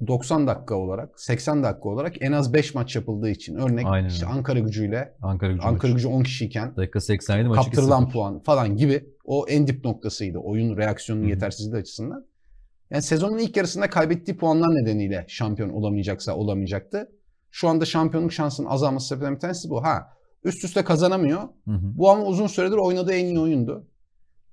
90 dakika olarak, 80 dakika olarak en az 5 maç yapıldığı için. Örnek Aynen. işte Ankara gücüyle Ankara gücü, Ankara gücü 10 kişiyken dakika 87 maçı kaptırılan puan falan gibi o en dip noktasıydı oyun reaksiyonunun yetersizliği açısından. Yani sezonun ilk yarısında kaybettiği puanlar nedeniyle şampiyon olamayacaksa olamayacaktı. Şu anda şampiyonluk şansının azalması sebeplerinden bir tanesi bu. Ha üst üste kazanamıyor. Hı hı. Bu ama uzun süredir oynadığı en iyi oyundu.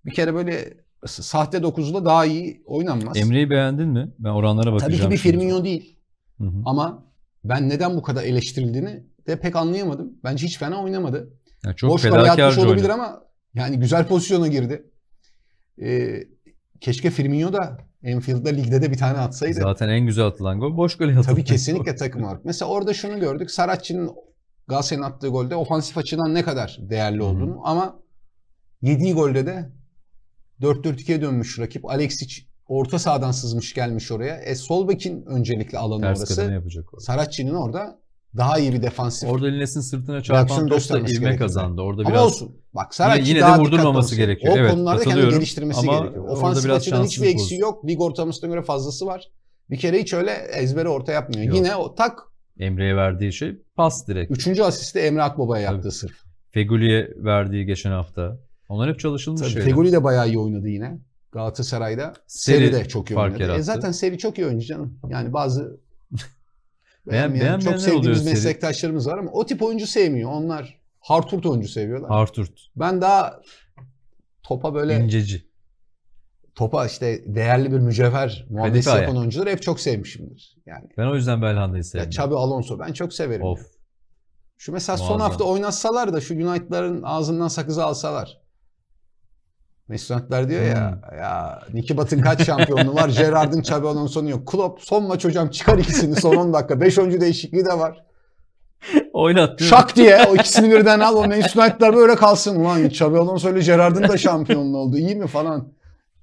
Bir kere böyle sahte dokuzlu daha iyi oynanmaz. Emre'yi beğendin mi? Ben oranlara bakacağım. Tabii ki bir Firmino değil. Hı hı. Ama ben neden bu kadar eleştirildiğini de pek anlayamadım. Bence hiç fena oynamadı. Yani çok Boş kaleye olabilir ama yani güzel pozisyona girdi. Ee, keşke Firmino da Enfield'da ligde de bir tane atsaydı. Zaten en güzel atılan gol boş gole atılan. Tabii kesinlikle takım olarak. Mesela orada şunu gördük. Saracchi'nin Galatasaray'ın attığı golde ofansif açıdan ne kadar değerli olduğunu Hı-hı. ama yediği golde de 4-4-2'ye dönmüş rakip. Alexic orta sahadan sızmış gelmiş oraya. E sol bekin öncelikle alanı Ters orası. yapacak orada. Saracchi'nin orada daha iyi bir defansif. Orada Lines'in sırtına çarpan top da ilme gerekiyor. kazandı. Orada biraz Ama olsun. Bak Saracchi yine, yine de vurdurmaması gerekiyor. O evet, konularda kendini geliştirmesi Ama gerekiyor. Ofansif açıdan hiçbir eksiği yok. Lig ortamısına göre fazlası var. Bir kere hiç öyle ezbere orta yapmıyor. Yok. Yine o tak Emre'ye verdiği şey pas direkt. Üçüncü asisti Emre Akbaba'ya yaptığı sırf. Fegüli'ye verdiği geçen hafta. Onlar hep çalışılmış Tabii, şeyler. Fegoli de bayağı iyi oynadı yine. Galatasaray'da seri, seri de çok iyi fark oynadı. E zaten seri çok iyi oyuncu canım. Yani bazı beğen, beğen, çok sevdiğimiz meslektaşlarımız seri. var ama o tip oyuncu sevmiyor. Onlar harturt oyuncu seviyorlar. Harturt. Ben daha topa böyle inceci. Topa işte değerli bir mücevher muamelesi yapan yani. oyuncuları hep çok sevmişimdir. Yani. Ben o yüzden Belhanda'yı sevdim. Ya Xabi Alonso ben çok severim. Of. Şu mesela Muazzam. son hafta oynatsalar da şu United'ların ağzından sakızı alsalar. Mesutlar diyor ya, hmm. ya Nicky Batın kaç şampiyonluğu var? Gerard'ın Xabi Alonso'nun yok. Klopp son maç hocam çıkar ikisini son 10 dakika. 5 oyuncu değişikliği de var. Oynat Şak diye o ikisini birden al. O Manchester United'lar böyle kalsın. Ulan Xabi Alonso ile Gerard'ın da şampiyonluğu oldu. İyi mi falan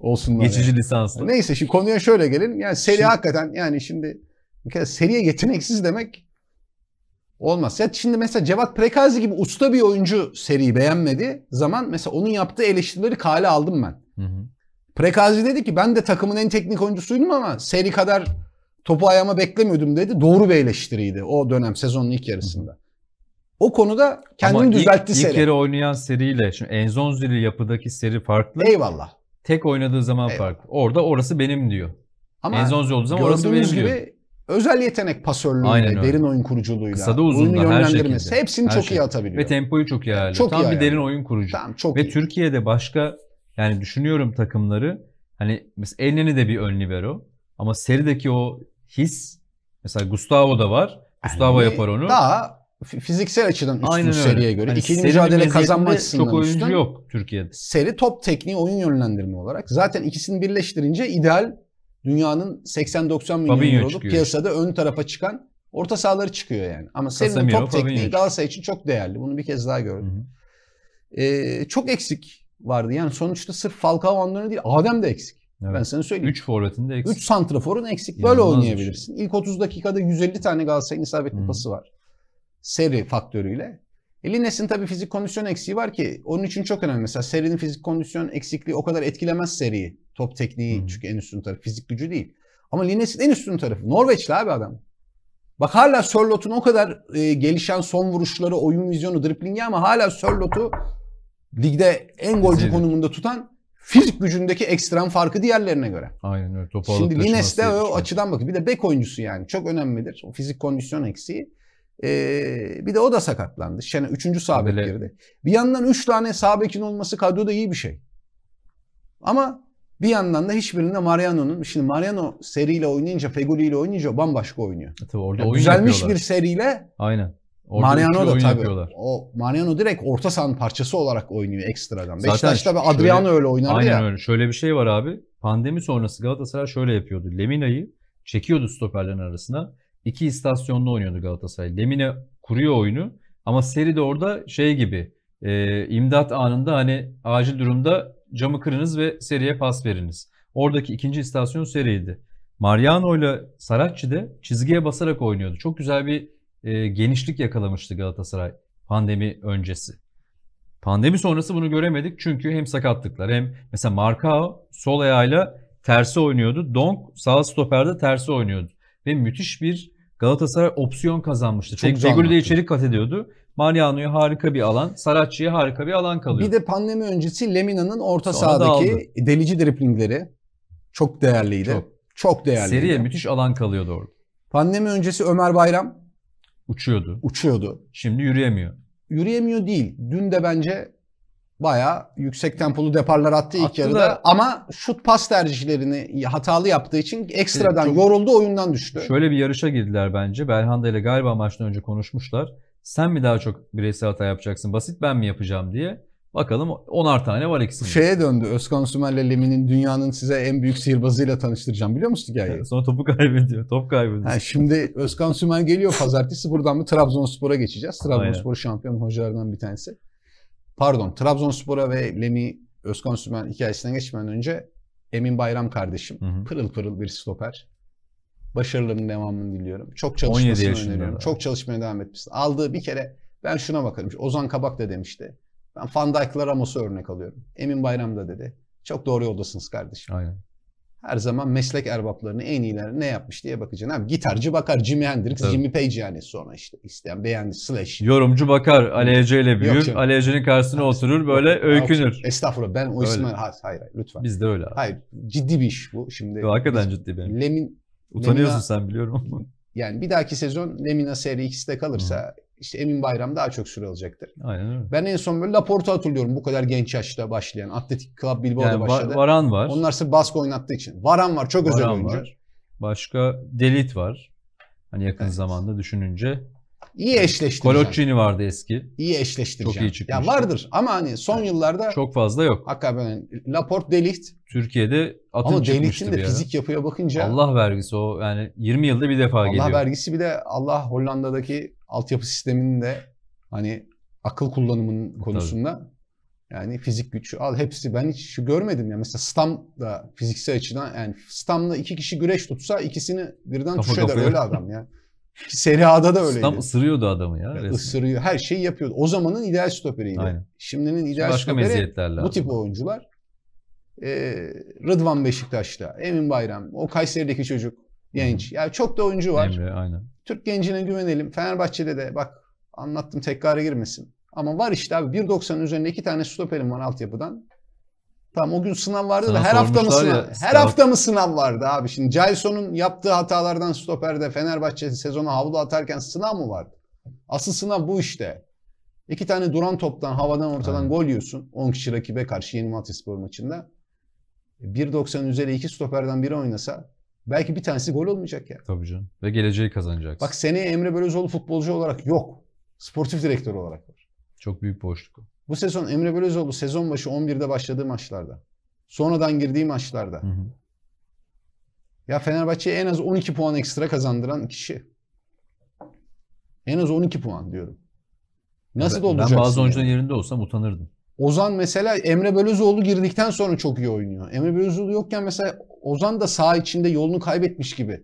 olsunlar. Geçici yani. lisanslı. Neyse şimdi konuya şöyle gelin. Yani seri şimdi... hakikaten yani şimdi bir kere seriye yeteneksiz demek Olmaz. Ya şimdi mesela Cevat Prekazi gibi usta bir oyuncu seriyi beğenmedi zaman mesela onun yaptığı eleştirileri kale aldım ben. Hı hı. Prekazi dedi ki ben de takımın en teknik oyuncusuydum ama seri kadar topu ayağıma beklemiyordum dedi. Doğru bir eleştiriydi o dönem sezonun ilk yarısında. Hı O konuda kendini ama düzeltti ilk, seri. İlk kere oynayan seriyle şimdi Enzonzi'li yapıdaki seri farklı. Eyvallah. Tek oynadığı zaman Eyvallah. farklı. Orada orası benim diyor. Ama Enzonzi olduğu zaman orası benim gibi, diyor özel yetenek pasörlüğüyle, derin oyun kuruculuğuyla, Kısa da uzun oyunu her yönlendirmesi şekilde. hepsini Her çok iyi şekilde. atabiliyor. Ve tempoyu çok iyi ayarlıyor. Çok Tam iyi bir ayarlıyor. derin oyun kurucu. tamam çok Ve iyi. Türkiye'de başka yani düşünüyorum takımları hani mesela Elneni de bir ön libero ama serideki o his mesela Gustavo da var. Gustavo Yani yapar onu. Daha fiziksel açıdan üstün Aynen öyle. seriye göre. Hani ikinci mücadele kazanma açısından çok oyuncu üstün. yok Türkiye'de. Seri top tekniği oyun yönlendirme olarak. Zaten ikisini birleştirince ideal dünyanın 80-90 milyon Fabinho euroluk çıkıyor. piyasada ön tarafa çıkan orta sahaları çıkıyor yani. Ama senin top tekniği Galatasaray için çok değerli. Bunu bir kez daha gördüm. Hı hı. Ee, çok eksik vardı. Yani sonuçta sırf Falcao Andone'ye değil Adem de eksik. Evet. Ben sana söyleyeyim. 3 forvetinde eksik. 3 santraforun eksik. Böyle İnanılmaz şey. oynayabilirsin. Şey. İlk 30 dakikada 150 tane Galatasaray'ın isabetli hı. pası var. Seri faktörüyle. E Lines'in tabii fizik kondisyon eksiği var ki onun için çok önemli. Mesela serinin fizik kondisyon eksikliği o kadar etkilemez seriyi. Top tekniği hmm. çünkü en üstün tarafı. Fizik gücü değil. Ama Lines'in en üstün tarafı. Norveçli abi adam. Bak hala Sörlot'un o kadar e, gelişen son vuruşları, oyun vizyonu, driplingi ama hala Sörlot'u ligde en golcü Zil. konumunda tutan fizik gücündeki ekstrem farkı diğerlerine göre. Aynen öyle. Topu Şimdi Lines de o açıdan bakın Bir de bek oyuncusu yani. Çok önemlidir. O fizik kondisyon eksiği. Ee, bir de o da sakatlandı. Yani üçüncü sabit girdi. Bir yandan üç tane sabekin olması kadroda iyi bir şey. Ama bir yandan da hiçbirinde Mariano'nun şimdi Mariano seriyle oynayınca Fegoli ile oynayınca bambaşka oynuyor. E tabii orada yani oyun düzelmiş yapıyorlar. bir seriyle. Aynen. Orada Mariano da tabii. Yapıyorlar. O Mariano direkt orta sahanın parçası olarak oynuyor ekstradan. Beşiktaş tabii Adriano şöyle, öyle oynardı aynen ya. Aynen öyle. Şöyle bir şey var abi. Pandemi sonrası Galatasaray şöyle yapıyordu. Lemina'yı çekiyordu stoperlerin arasına. İki istasyonda oynuyordu Galatasaray. Lemina kuruyor oyunu ama seri de orada şey gibi e, imdat anında hani acil durumda camı kırınız ve Seri'ye pas veriniz. Oradaki ikinci istasyon Seri'ydi. Mariano ile Saracchi de çizgiye basarak oynuyordu. Çok güzel bir e, genişlik yakalamıştı Galatasaray pandemi öncesi. Pandemi sonrası bunu göremedik çünkü hem sakatlıklar hem mesela Marcao sol ayağıyla tersi oynuyordu. Donk sağ stoperde tersi oynuyordu. Ve müthiş bir Galatasaray opsiyon kazanmıştı. Çok Tek figürü de içerik kat ediyordu. Mariano'ya harika bir alan, Saracchi'ye harika bir alan kalıyor. Bir de pandemi öncesi Lemina'nın orta Sonra sahadaki delici driplingleri çok değerliydi. Çok, çok değerliydi. Seriye müthiş alan kalıyordu orada. Pandemi öncesi Ömer Bayram uçuyordu. Uçuyordu. Şimdi yürüyemiyor. Yürüyemiyor değil. Dün de bence bayağı yüksek tempolu deparlar attı, attı ilk yarıda. Da, ama şut pas tercihlerini hatalı yaptığı için ekstradan çok, yoruldu, oyundan düştü. Şöyle bir yarışa girdiler bence. Belhanda ile galiba maçtan önce konuşmuşlar sen mi daha çok bireysel hata yapacaksın basit ben mi yapacağım diye bakalım 10'ar tane var ikisinde. Şeye döndü Özkan Sümer'le Lemi'nin dünyanın size en büyük sihirbazıyla tanıştıracağım biliyor musun hikayeyi? Evet, sonra topu kaybediyor top kaybediyor. Ha, şimdi Özkan Sümer geliyor pazartesi buradan mı Trabzonspor'a geçeceğiz. Trabzonspor şampiyon hocalarından bir tanesi. Pardon Trabzonspor'a ve Lemi Özkan Sümer hikayesine geçmeden önce Emin Bayram kardeşim hı hı. pırıl pırıl bir stoper. Başarılarının devamını diliyorum. Çok çalışmasını öneriyorum. Abi. Çok çalışmaya devam etmişsin. Aldığı bir kere ben şuna bakarım. Ozan Kabak da demişti. Ben Van Dijk'la Ramos'u örnek alıyorum. Emin Bayram da dedi. Çok doğru yoldasınız kardeşim. Aynen. Her zaman meslek erbaplarını en iyileri ne yapmış diye bakacaksın. Abi gitarcı bakar Jimi Hendrix, Tabii. Jimmy Page yani sonra işte isteyen beğendi slash. Yorumcu bakar Ali Ece ile büyür. Ali Ece'nin karşısına hayır. oturur böyle yok, öykünür. Yok. Estağfurullah ben o öyle. isimler hayır, hayır hayır lütfen. Biz de öyle abi. Hayır ciddi bir iş bu şimdi. Yok, hakikaten ciddi benim. Lemin Utanıyorsun Nemina, sen biliyorum Yani bir dahaki sezon Lemina seri ikisi de kalırsa Hı. işte Emin Bayram daha çok süre alacaktır. Aynen öyle. Ben en son böyle Laporta hatırlıyorum bu kadar genç yaşta başlayan. Atletik Club Bilbao'da yani, başladı. Varan var. Onlar Onlarsa baskı oynattığı için. Varan var çok özel oyuncu. Var. Başka Delit var. Hani yakın evet. zamanda düşününce iyi eşleştireceğim. Kolocini vardı eski. İyi eşleştireceğim. Çok iyi çıkmıştı. Ya vardır ama hani son yıllarda çok fazla yok. Hakikaten hani Laporte Delict Türkiye'de atın Ama Delicht'in de fizik yapıya bakınca Allah vergisi o yani 20 yılda bir defa Allah geliyor. Allah vergisi bir de Allah Hollanda'daki altyapı sisteminin de hani akıl kullanımının konusunda Tabii. Yani fizik gücü al hepsi ben hiç şu görmedim ya. Mesela Stam da fiziksel açıdan yani Stam'la iki kişi güreş tutsa ikisini birden tuş eder öyle adam ya. Seri A'da da öyleydi. Tam ısırıyordu adamı ya. Resmen. Isırıyor. Her şeyi yapıyordu. O zamanın ideal stoperiydi. Aynen. Şimdinin ideal Başka stoperi bu tip oyuncular. Ee, Rıdvan Beşiktaş'ta, Emin Bayram, o Kayseri'deki çocuk, genç. Hı. Yani çok da oyuncu var. Emre, aynen. Türk gencine güvenelim. Fenerbahçe'de de bak anlattım tekrara girmesin. Ama var işte abi 1.90'ın üzerinde iki tane stoperim var altyapıdan. Tamam o gün sınav vardı Sana da her hafta mı sınav? Ya, her Star... hafta mı sınav vardı abi? Şimdi Cailson'un yaptığı hatalardan stoperde Fenerbahçe sezonu havlu atarken sınav mı vardı? Asıl sınav bu işte. İki tane duran toptan havadan ortadan Aynen. gol yiyorsun. 10 kişi rakibe karşı Yeni Malatyaspor maçında. 1.90 üzeri iki stoperden biri oynasa belki bir tanesi gol olmayacak ya. Yani. Tabii canım. Ve geleceği kazanacaksın. Bak seneye Emre Belözoğlu futbolcu olarak yok. Sportif direktör olarak var. Çok büyük boşluk. Bu sezon Emre Belözoğlu sezon başı 11'de başladığı maçlarda. Sonradan girdiği maçlarda. Hı hı. Ya Fenerbahçe'ye en az 12 puan ekstra kazandıran kişi. En az 12 puan diyorum. Nasıl ben, dolduracaksın? Ben bazı oyuncuların yani? yerinde olsam utanırdım. Ozan mesela Emre Belözoğlu girdikten sonra çok iyi oynuyor. Emre Belözoğlu yokken mesela Ozan da sağ içinde yolunu kaybetmiş gibi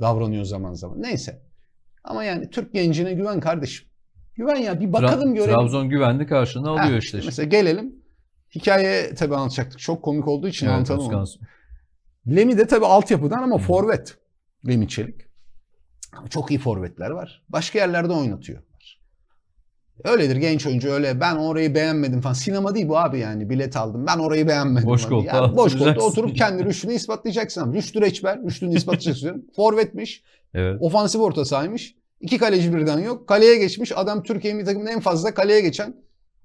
davranıyor zaman zaman. Neyse. Ama yani Türk gencine güven kardeşim. Güven ya bir bakalım Tra- görelim. Trabzon güvenli karşılığını alıyor ha, işte. Mesela gelelim. Hikaye tabi anlatacaktık. Çok komik olduğu için evet, anlatalım onu. Lemi de tabi altyapıdan ama forvet. Lemi Çelik. Çok iyi forvetler var. Başka yerlerde oynatıyor. Öyledir genç oyuncu öyle ben orayı beğenmedim falan. Sinema değil bu abi yani bilet aldım ben orayı beğenmedim. Boş koltuğa yani, Boş koltuğa oturup kendi rüştünü ispatlayacaksın. Rüştü reçber, rüştünü ispatlayacaksın. Forvetmiş, evet. ofansif orta saymış. İki kaleci birden yok. Kaleye geçmiş. Adam Türkiye'nin milli takımının en fazla kaleye geçen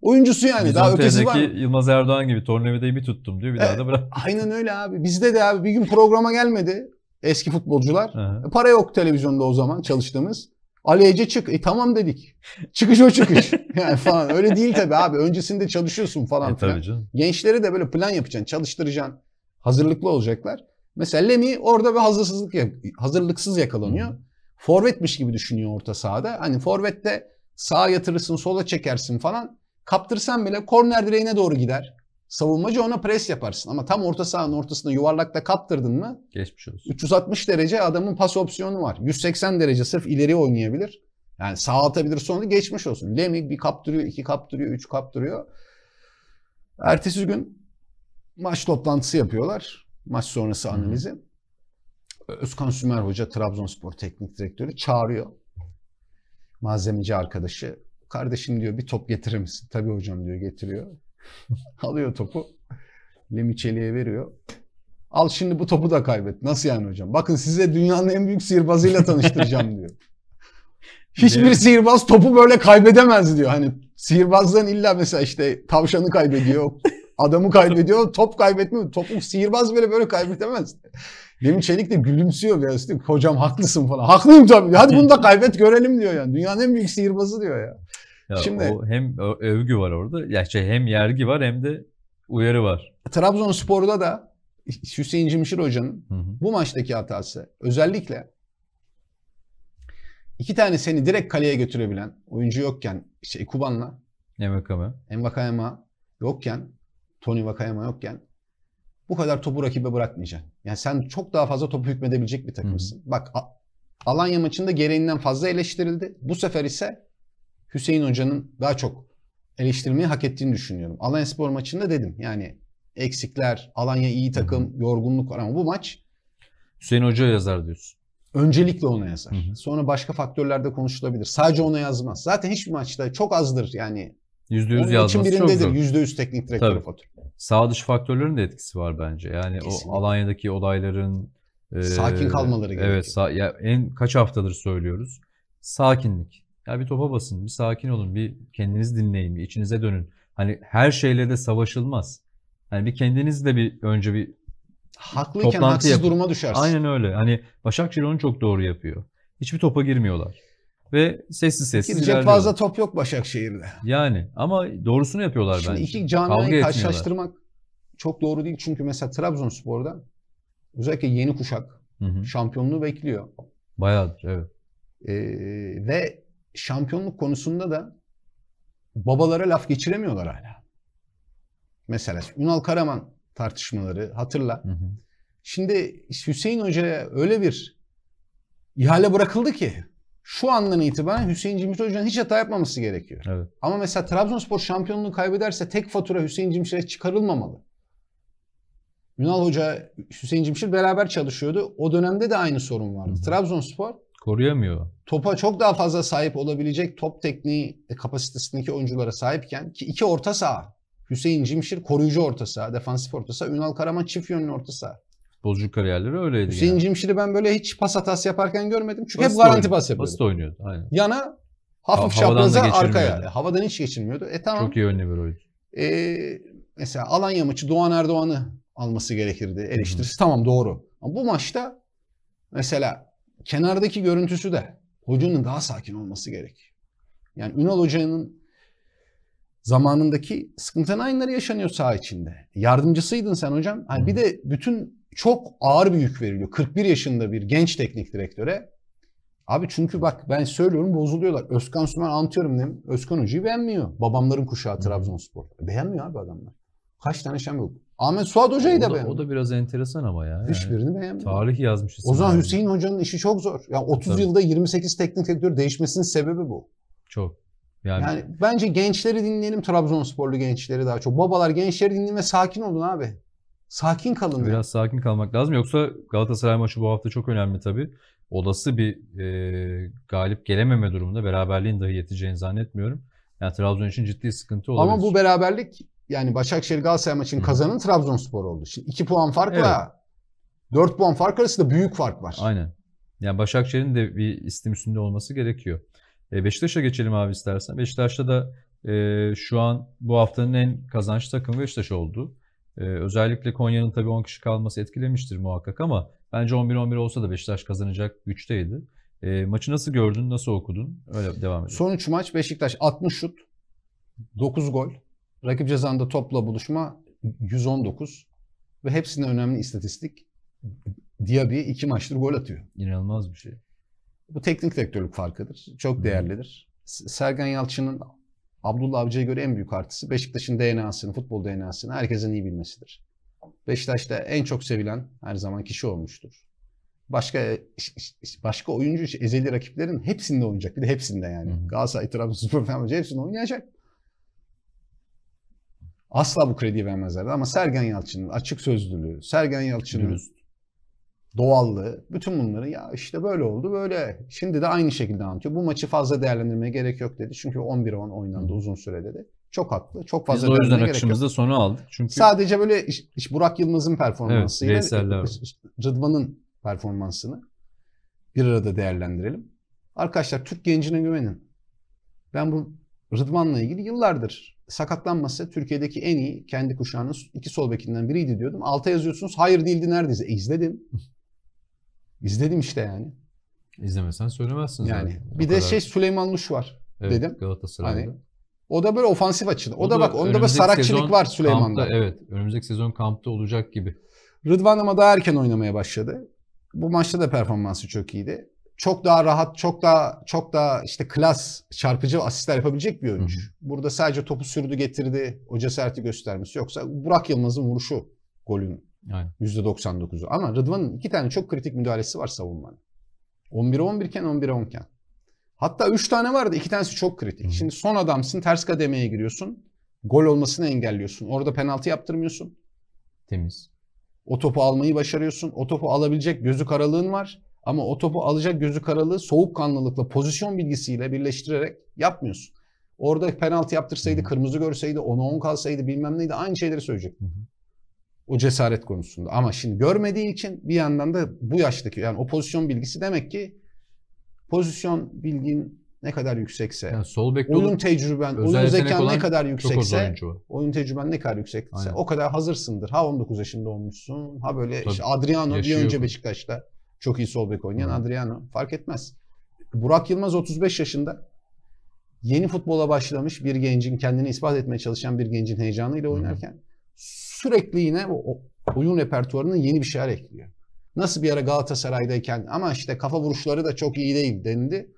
oyuncusu yani. Bizim daha ötesi var. Yılmaz Erdoğan gibi tornavidayı bir tuttum diyor bir e, daha da bırak. Aynen öyle abi. Bizde de abi bir gün programa gelmedi eski futbolcular. Hı. E, para yok televizyonda o zaman çalıştığımız. Ali Ece çık. E tamam dedik. Çıkış o çıkış. yani falan. Öyle değil tabii abi. Öncesinde çalışıyorsun falan e, filan. Canım. Gençleri de böyle plan yapacaksın, çalıştıracaksın. Hazırlıklı olacaklar. Mesela Lemi orada bir hazırsızlık hazırlıksız yakalanıyor. Hı forvetmiş gibi düşünüyor orta sahada. Hani forvette sağa yatırırsın, sola çekersin falan. Kaptırsan bile korner direğine doğru gider. Savunmacı ona pres yaparsın ama tam orta sahanın ortasına yuvarlakta kaptırdın mı? Geçmiş olsun. 360 derece adamın pas opsiyonu var. 180 derece sırf ileri oynayabilir. Yani sağ atabilir sonra geçmiş olsun. Lemmy bir kaptırıyor, iki kaptırıyor, üç kaptırıyor. Ertesi gün maç toplantısı yapıyorlar. Maç sonrası analizi. Hı. Özkan Sümer Hoca Trabzonspor Teknik Direktörü çağırıyor. Malzemeci arkadaşı. Kardeşim diyor bir top getirir misin? Tabii hocam diyor getiriyor. Alıyor topu. Lemiçeli'ye veriyor. Al şimdi bu topu da kaybet. Nasıl yani hocam? Bakın size dünyanın en büyük sihirbazıyla tanıştıracağım diyor. Hiçbir sihirbaz topu böyle kaybedemez diyor. Hani sihirbazların illa mesela işte tavşanı kaybediyor. Adamı kaybediyor. Top kaybetmiyor. Topu sihirbaz böyle böyle kaybetemez. Demin Çelik de gülümsüyor biraz. Diyor, Hocam haklısın falan. Haklıyım tabii. Hadi bunu da kaybet görelim diyor yani. Dünyanın en büyük sihirbazı diyor ya. ya Şimdi o hem övgü var orada. Ya şey hem yergi var hem de uyarı var. Trabzonspor'da da Hüseyin Cimşir Hoca'nın hı hı. bu maçtaki hatası özellikle iki tane seni direkt kaleye götürebilen oyuncu yokken işte Kubanla, Envakama. Envakama yokken Tony Vakayama yokken bu kadar topu rakibe bırakmayacaksın. Yani sen çok daha fazla topu hükmedebilecek bir takımsın. Hı. Bak Alanya maçında gereğinden fazla eleştirildi. Bu sefer ise Hüseyin Hoca'nın daha çok eleştirilmeyi hak ettiğini düşünüyorum. Alanya Spor maçında dedim yani eksikler, Alanya iyi takım, Hı. yorgunluk var ama bu maç Hüseyin Hoca yazar diyorsun. Öncelikle ona yazar. Hı hı. Sonra başka faktörlerde konuşulabilir. Sadece ona yazmaz. Zaten hiçbir maçta çok azdır yani Yüzde yüz yazması için çok zor. %100 teknik direktör faktör. Sağ dış faktörlerin de etkisi var bence. Yani Kesinlikle. o Alanya'daki olayların e, sakin kalmaları gerekiyor. Evet, sa- ya en kaç haftadır söylüyoruz. Sakinlik. Ya bir topa basın, bir sakin olun, bir kendiniz dinleyin, bir içinize dönün. Hani her şeyle de savaşılmaz. Hani bir kendinizle bir önce bir haklıyken toplantı haksız yapın. duruma düşersin. Aynen öyle. Hani Başakşehir onu çok doğru yapıyor. Hiçbir topa girmiyorlar ve sessiz sessiz Girecek fazla top yok Başakşehir'de. Yani ama doğrusunu yapıyorlar Şimdi bence. Şimdi iki camiayı karşılaştırmak çok doğru değil. Çünkü mesela Trabzonspor'da özellikle yeni kuşak hı hı. şampiyonluğu bekliyor. Bayağıdır evet. Ee, ve şampiyonluk konusunda da babalara laf geçiremiyorlar hala. Mesela Unal Karaman tartışmaları hatırla. Hı hı. Şimdi Hüseyin Hoca'ya öyle bir ihale bırakıldı ki şu andan itibaren Hüseyin Cimşir Hoca'nın hiç hata yapmaması gerekiyor. Evet. Ama mesela Trabzonspor şampiyonluğu kaybederse tek fatura Hüseyin Cimşir'e çıkarılmamalı. Ünal Hoca, Hüseyin Cimşir beraber çalışıyordu. O dönemde de aynı sorun vardı. Hı-hı. Trabzonspor koruyamıyor. Topa çok daha fazla sahip olabilecek top tekniği kapasitesindeki oyunculara sahipken ki iki orta saha Hüseyin Cimşir koruyucu orta saha, defansif orta saha, Ünal Karaman çift yönlü orta saha futbolcu kariyerleri öyleydi. Hüseyin yani. Cimşir'i ben böyle hiç pas hatası yaparken görmedim. Çünkü basit hep garanti oynuyor. pas yapıyordu. Basit oynuyordu. Aynen. Yana hafif şaplaza arkaya. Havadan hiç geçirmiyordu. E tamam. Çok iyi önlü bir oyuncu. E, mesela Alanya maçı Doğan Erdoğan'ı alması gerekirdi eleştirisi. Tamam doğru. Ama bu maçta mesela kenardaki görüntüsü de hocanın daha sakin olması gerek. Yani Ünal Hoca'nın zamanındaki sıkıntıların aynıları yaşanıyor saha içinde. Yardımcısıydın sen hocam. Hani bir de bütün çok ağır bir yük veriliyor. 41 yaşında bir genç teknik direktöre. Abi çünkü bak ben söylüyorum bozuluyorlar. Özkan Sümer anlatıyorum dedim. Özkan Hoca'yı beğenmiyor. Babamların kuşağı Trabzonspor. E, beğenmiyor abi adamlar. Kaç tane şampiyon. Ahmet Suat Hoca'yı da, da beğenmiyor. O da biraz enteresan ama ya. Hiçbirini yani. beğenmiyor. Tarih yazmış. O zaman Hüseyin Hoca'nın işi çok zor. Ya yani 30 Tabii. yılda 28 teknik direktör değişmesinin sebebi bu. Çok. Yani... yani bence gençleri dinleyelim Trabzonsporlu gençleri daha çok. Babalar gençleri dinleyin ve sakin olun abi. Sakin kalın. Biraz yani. sakin kalmak lazım. Yoksa Galatasaray maçı bu hafta çok önemli tabii. Olası bir e, galip gelememe durumunda beraberliğin dahi yeteceğini zannetmiyorum. Yani Trabzon için ciddi sıkıntı olabilir. Ama bu beraberlik yani Başakşehir Galatasaray maçının kazanın Trabzonspor oldu. Şimdi 2 puan farkla evet. 4 puan fark arasında büyük fark var. Aynen. Yani Başakşehir'in de bir istim üstünde olması gerekiyor. E, Beşiktaş'a geçelim abi istersen. Beşiktaş'ta da e, şu an bu haftanın en kazançlı takımı Beşiktaş oldu. Ee, özellikle Konya'nın tabii 10 kişi kalması etkilemiştir muhakkak ama bence 11-11 olsa da Beşiktaş kazanacak güçteydi. E, maçı nasıl gördün, nasıl okudun? Öyle devam edelim. Son 3 maç Beşiktaş 60 şut, 9 gol. Rakip cezanda topla buluşma 119 ve hepsinde önemli istatistik. Diaby 2 maçtır gol atıyor. İnanılmaz bir şey. Bu teknik direktörlük farkıdır. Çok değerlidir. Hı. Sergen Yalçın'ın Abdullah Avcı'ya göre en büyük artısı Beşiktaş'ın DNA'sını, futbol DNA'sını herkesin iyi bilmesidir. Beşiktaş'ta en çok sevilen her zaman kişi şey olmuştur. Başka başka oyuncu ezeli rakiplerin hepsinde oynayacak. Bir de hepsinde yani. Hı hı. Galatasaray, Trabzonspor, Fenerbahçe hepsinde oynayacak. Asla bu krediyi vermezlerdi ama Sergen Yalçın'ın açık sözlülüğü, Sergen Yalçın'ın dürüst doğallığı. Bütün bunları ya işte böyle oldu böyle. Şimdi de aynı şekilde anlatıyor. Bu maçı fazla değerlendirmeye gerek yok dedi. Çünkü 11-10 oynandı uzun süre dedi. Çok haklı. Çok fazla Biz o yüzden akışımızda sonu aldık. Çünkü sadece böyle iş, Burak Yılmaz'ın performansı evet, ile Rıdvan'ın performansını bir arada değerlendirelim. Arkadaşlar Türk gencine güvenin. Ben bu Rıdvan'la ilgili yıllardır sakatlanması Türkiye'deki en iyi kendi kuşağının iki sol bekinden biriydi diyordum. Alta yazıyorsunuz hayır değildi neredeyse. E, izledim. İzledim işte yani. İzlemesen söylemezsin yani. Zaten. Bir o de kadar... şey Süleyman Luş var evet, dedim. Galatasaray'da. Hani, o da böyle ofansif açıdan. O, o da, da bak onda da sarakçılık var Süleyman'da. Kampta, evet. Önümüzdeki sezon kampta olacak gibi. Rıdvan ama daha erken oynamaya başladı. Bu maçta da performansı çok iyiydi. Çok daha rahat, çok daha çok daha işte klas, çarpıcı asistler yapabilecek bir oyuncu. Hı-hı. Burada sadece topu sürdü, getirdi. O cesareti göstermesi. Yoksa Burak Yılmaz'ın vuruşu golün yani. %99'u. Ama Rıdvan'ın iki tane çok kritik müdahalesi var savunmanın. 11'e 11 iken 11'e 10 iken. Hatta 3 tane vardı. iki tanesi çok kritik. Hı. Şimdi son adamsın. Ters kademeye giriyorsun. Gol olmasını engelliyorsun. Orada penaltı yaptırmıyorsun. Temiz. O topu almayı başarıyorsun. O topu alabilecek gözü karalığın var. Ama o topu alacak gözü karalığı soğukkanlılıkla, pozisyon bilgisiyle birleştirerek yapmıyorsun. Orada penaltı yaptırsaydı, kırmızı görseydi, 10'a 10 kalsaydı bilmem neydi aynı şeyleri söyleyecektim. Hı hı. O cesaret konusunda. Ama şimdi görmediği için bir yandan da bu yaştaki yani o pozisyon bilgisi demek ki pozisyon bilgin ne kadar yüksekse, yani sol oyun tecrüben, oyun zekan ne kadar yüksekse, oyun tecrüben ne kadar yüksekse Aynen. o kadar hazırsındır. Ha 19 yaşında olmuşsun, ha böyle Tabii, işte Adriano bir önce Beşiktaş'ta çok iyi sol bek oynayan Hı. Adriano fark etmez. Burak Yılmaz 35 yaşında yeni futbola başlamış bir gencin kendini ispat etmeye çalışan bir gencin heyecanıyla oynarken Hı sürekli yine o oyun repertuarının yeni bir şeyler ekliyor. Nasıl bir ara Galatasaray'dayken ama işte kafa vuruşları da çok iyi değil denildi.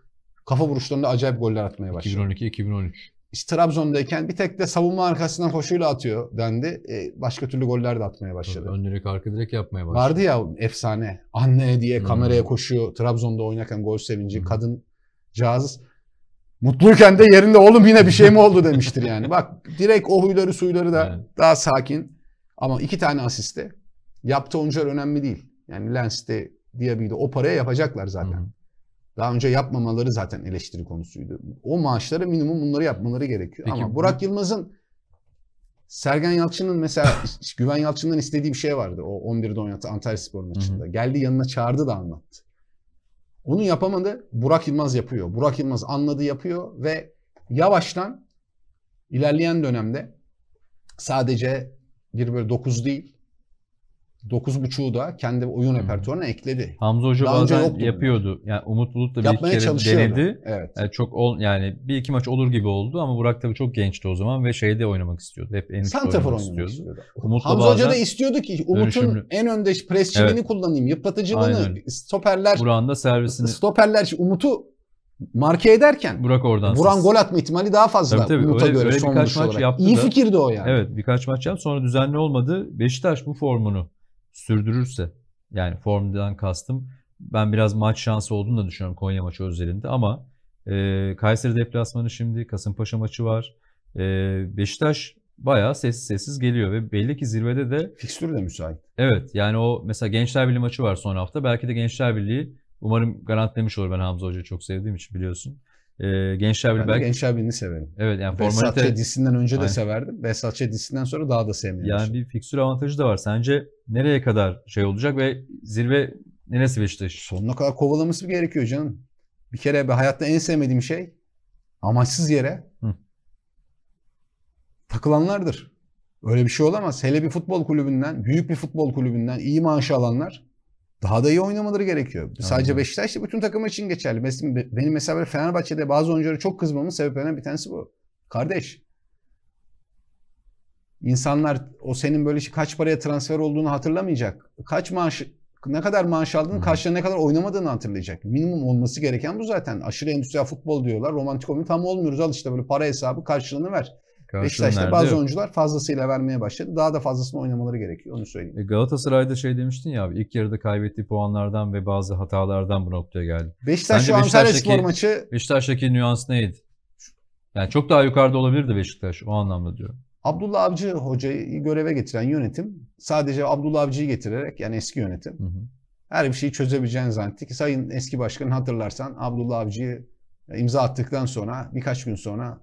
Kafa vuruşlarında acayip goller atmaya başladı. 2012-2013. İşte Trabzon'dayken bir tek de savunma arkasından koşuyla atıyor dendi. E, başka türlü goller de atmaya başladı. Ön direk arka direk yapmaya başladı. Vardı ya efsane. Anne diye hmm. koşuyor. Trabzon'da oynarken gol sevinci. Hmm. Kadın caz Mutluyken de yerinde oğlum yine bir şey mi oldu demiştir yani. Bak direkt o huyları suyları da evet. daha sakin. Ama iki tane asiste yaptığı oyuncular önemli değil. Yani Lens'te Diaby'de o paraya yapacaklar zaten. Hı. Daha önce yapmamaları zaten eleştiri konusuydu. O maaşları minimum bunları yapmaları gerekiyor. Peki, Ama Burak bu... Yılmaz'ın Sergen Yalçın'ın mesela Güven Yalçın'dan istediği bir şey vardı. O 11'de oynatı Antalya Spor maçında. Hı hı. Geldi yanına çağırdı da anlattı. Onu yapamadı. Burak Yılmaz yapıyor. Burak Yılmaz anladı yapıyor ve yavaştan ilerleyen dönemde sadece 1 bölü 9 değil. 9.5'u da kendi oyun hmm. repertuarına ekledi. Hamza Hoca Daha bazen yapıyordu. Yani Umut Bulut da Yapmaya bir kere denedi. Evet. Yani çok ol, yani bir iki maç olur gibi oldu ama Burak tabii çok gençti o zaman ve şeyde oynamak istiyordu. Hep en üstte oynamak, oynamak istiyordu. istiyordu. Umut'la Hamza Hoca da istiyordu ki Umut'un dönüşümlü... en önde presçiliğini evet. kullanayım, yıpratıcılığını, stoperler Buranın da servisini. Stoperler Umut'u marke ederken Burak oradan. Buran gol atma ihtimali daha fazla tabii, tabii. Umut'a öyle, göre öyle birkaç maç olarak. yaptı İyi da, fikirdi o yani. Evet birkaç maç yaptı sonra düzenli olmadı. Beşiktaş bu formunu sürdürürse yani formdan kastım ben biraz maç şansı olduğunu da düşünüyorum Konya maçı özelinde ama e, Kayseri deplasmanı şimdi Kasımpaşa maçı var. E, Beşiktaş bayağı sessiz sessiz geliyor ve belli ki zirvede de fikstür de müsait. Evet yani o mesela Gençler Birliği maçı var son hafta. Belki de Gençler Birliği Umarım garant demiş olur ben Hamza Hoca'yı çok sevdiğim için biliyorsun. Ee, Gençler Birliği belki... Gençler Birliği'ni severim. Evet yani formalite... Behzat Çedisi'nden önce de Aynen. severdim. Behzat Çedisi'nden sonra daha da sevmiyorum. Yani bir fiksür avantajı da var. Sence nereye kadar şey olacak ve zirve neresi Beşiktaş? Şey. Sonuna kadar kovalaması gerekiyor canım. Bir kere hayatta en sevmediğim şey amaçsız yere Hı. takılanlardır. Öyle bir şey olamaz. Hele bir futbol kulübünden, büyük bir futbol kulübünden iyi maaş alanlar daha da iyi oynamaları gerekiyor. Aynen. Sadece Beşiktaş işte bütün takım için geçerli. Mesela Benim mesela Fenerbahçe'de bazı oyunculara çok kızmamın sebeplerinden bir tanesi bu. Kardeş. İnsanlar o senin böyle şey kaç paraya transfer olduğunu hatırlamayacak. Kaç maaş ne kadar maaş aldığını, karşılığında ne kadar oynamadığını hatırlayacak. Minimum olması gereken bu zaten. Aşırı endüstriyel futbol diyorlar. Romantik oyun tam olmuyoruz. Al işte böyle para hesabı karşılığını ver. Beşiktaş'ta bazı yok. oyuncular fazlasıyla vermeye başladı. Daha da fazlasını oynamaları gerekiyor onu söyleyeyim. E Galatasaray'da şey demiştin ya abi ilk yarıda kaybettiği puanlardan ve bazı hatalardan bu noktaya geldi. Beşiktaş Sence şu Antalya maçı... Beşiktaş'taki nüans neydi? Yani çok daha yukarıda olabilirdi Beşiktaş o anlamda diyorum. Abdullah Avcı hocayı göreve getiren yönetim sadece Abdullah Avcı'yı getirerek yani eski yönetim hı hı. her bir şeyi çözebileceğini zannetti ki sayın eski başkanı hatırlarsan Abdullah Avcı'yı imza attıktan sonra birkaç gün sonra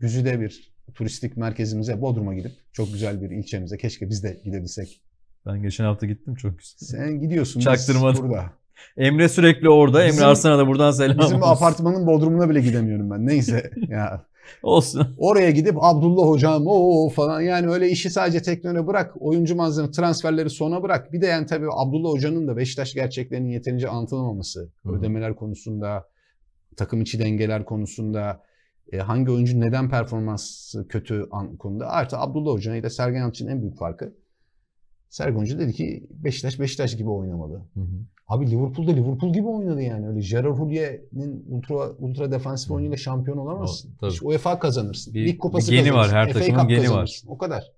güzide bir turistik merkezimize Bodrum'a gidip çok güzel bir ilçemize keşke biz de gidebilsek. Ben geçen hafta gittim çok güzel. Sen gidiyorsun. Çaktırmadım. Burada. Emre sürekli orada. Bizim, Emre Arslan'a da buradan selam Bizim olsun. apartmanın bodrumuna bile gidemiyorum ben. Neyse ya. olsun. Oraya gidip Abdullah hocam o falan yani öyle işi sadece teknoloji bırak. Oyuncu malzeme transferleri sona bırak. Bir de yani tabii Abdullah hocanın da Beşiktaş gerçeklerinin yeterince anlatılamaması. Ödemeler konusunda, takım içi dengeler konusunda, e, hangi oyuncu neden performansı kötü an, konuda. Artı Abdullah Hoca ile Sergen Yalçın'ın en büyük farkı. Sergen Hoca dedi ki Beşiktaş Beşiktaş gibi oynamalı. Hı hı. Abi Liverpool'da Liverpool gibi oynadı yani. Öyle Gerard Houllié'nin ultra ultra defansif oyunuyla şampiyon olamazsın. O, tabii. İşte UEFA kazanırsın. Bir, Lig kupası bir geni kazanırsın. var her FA Cup geni kazanırsın. var. O kadar.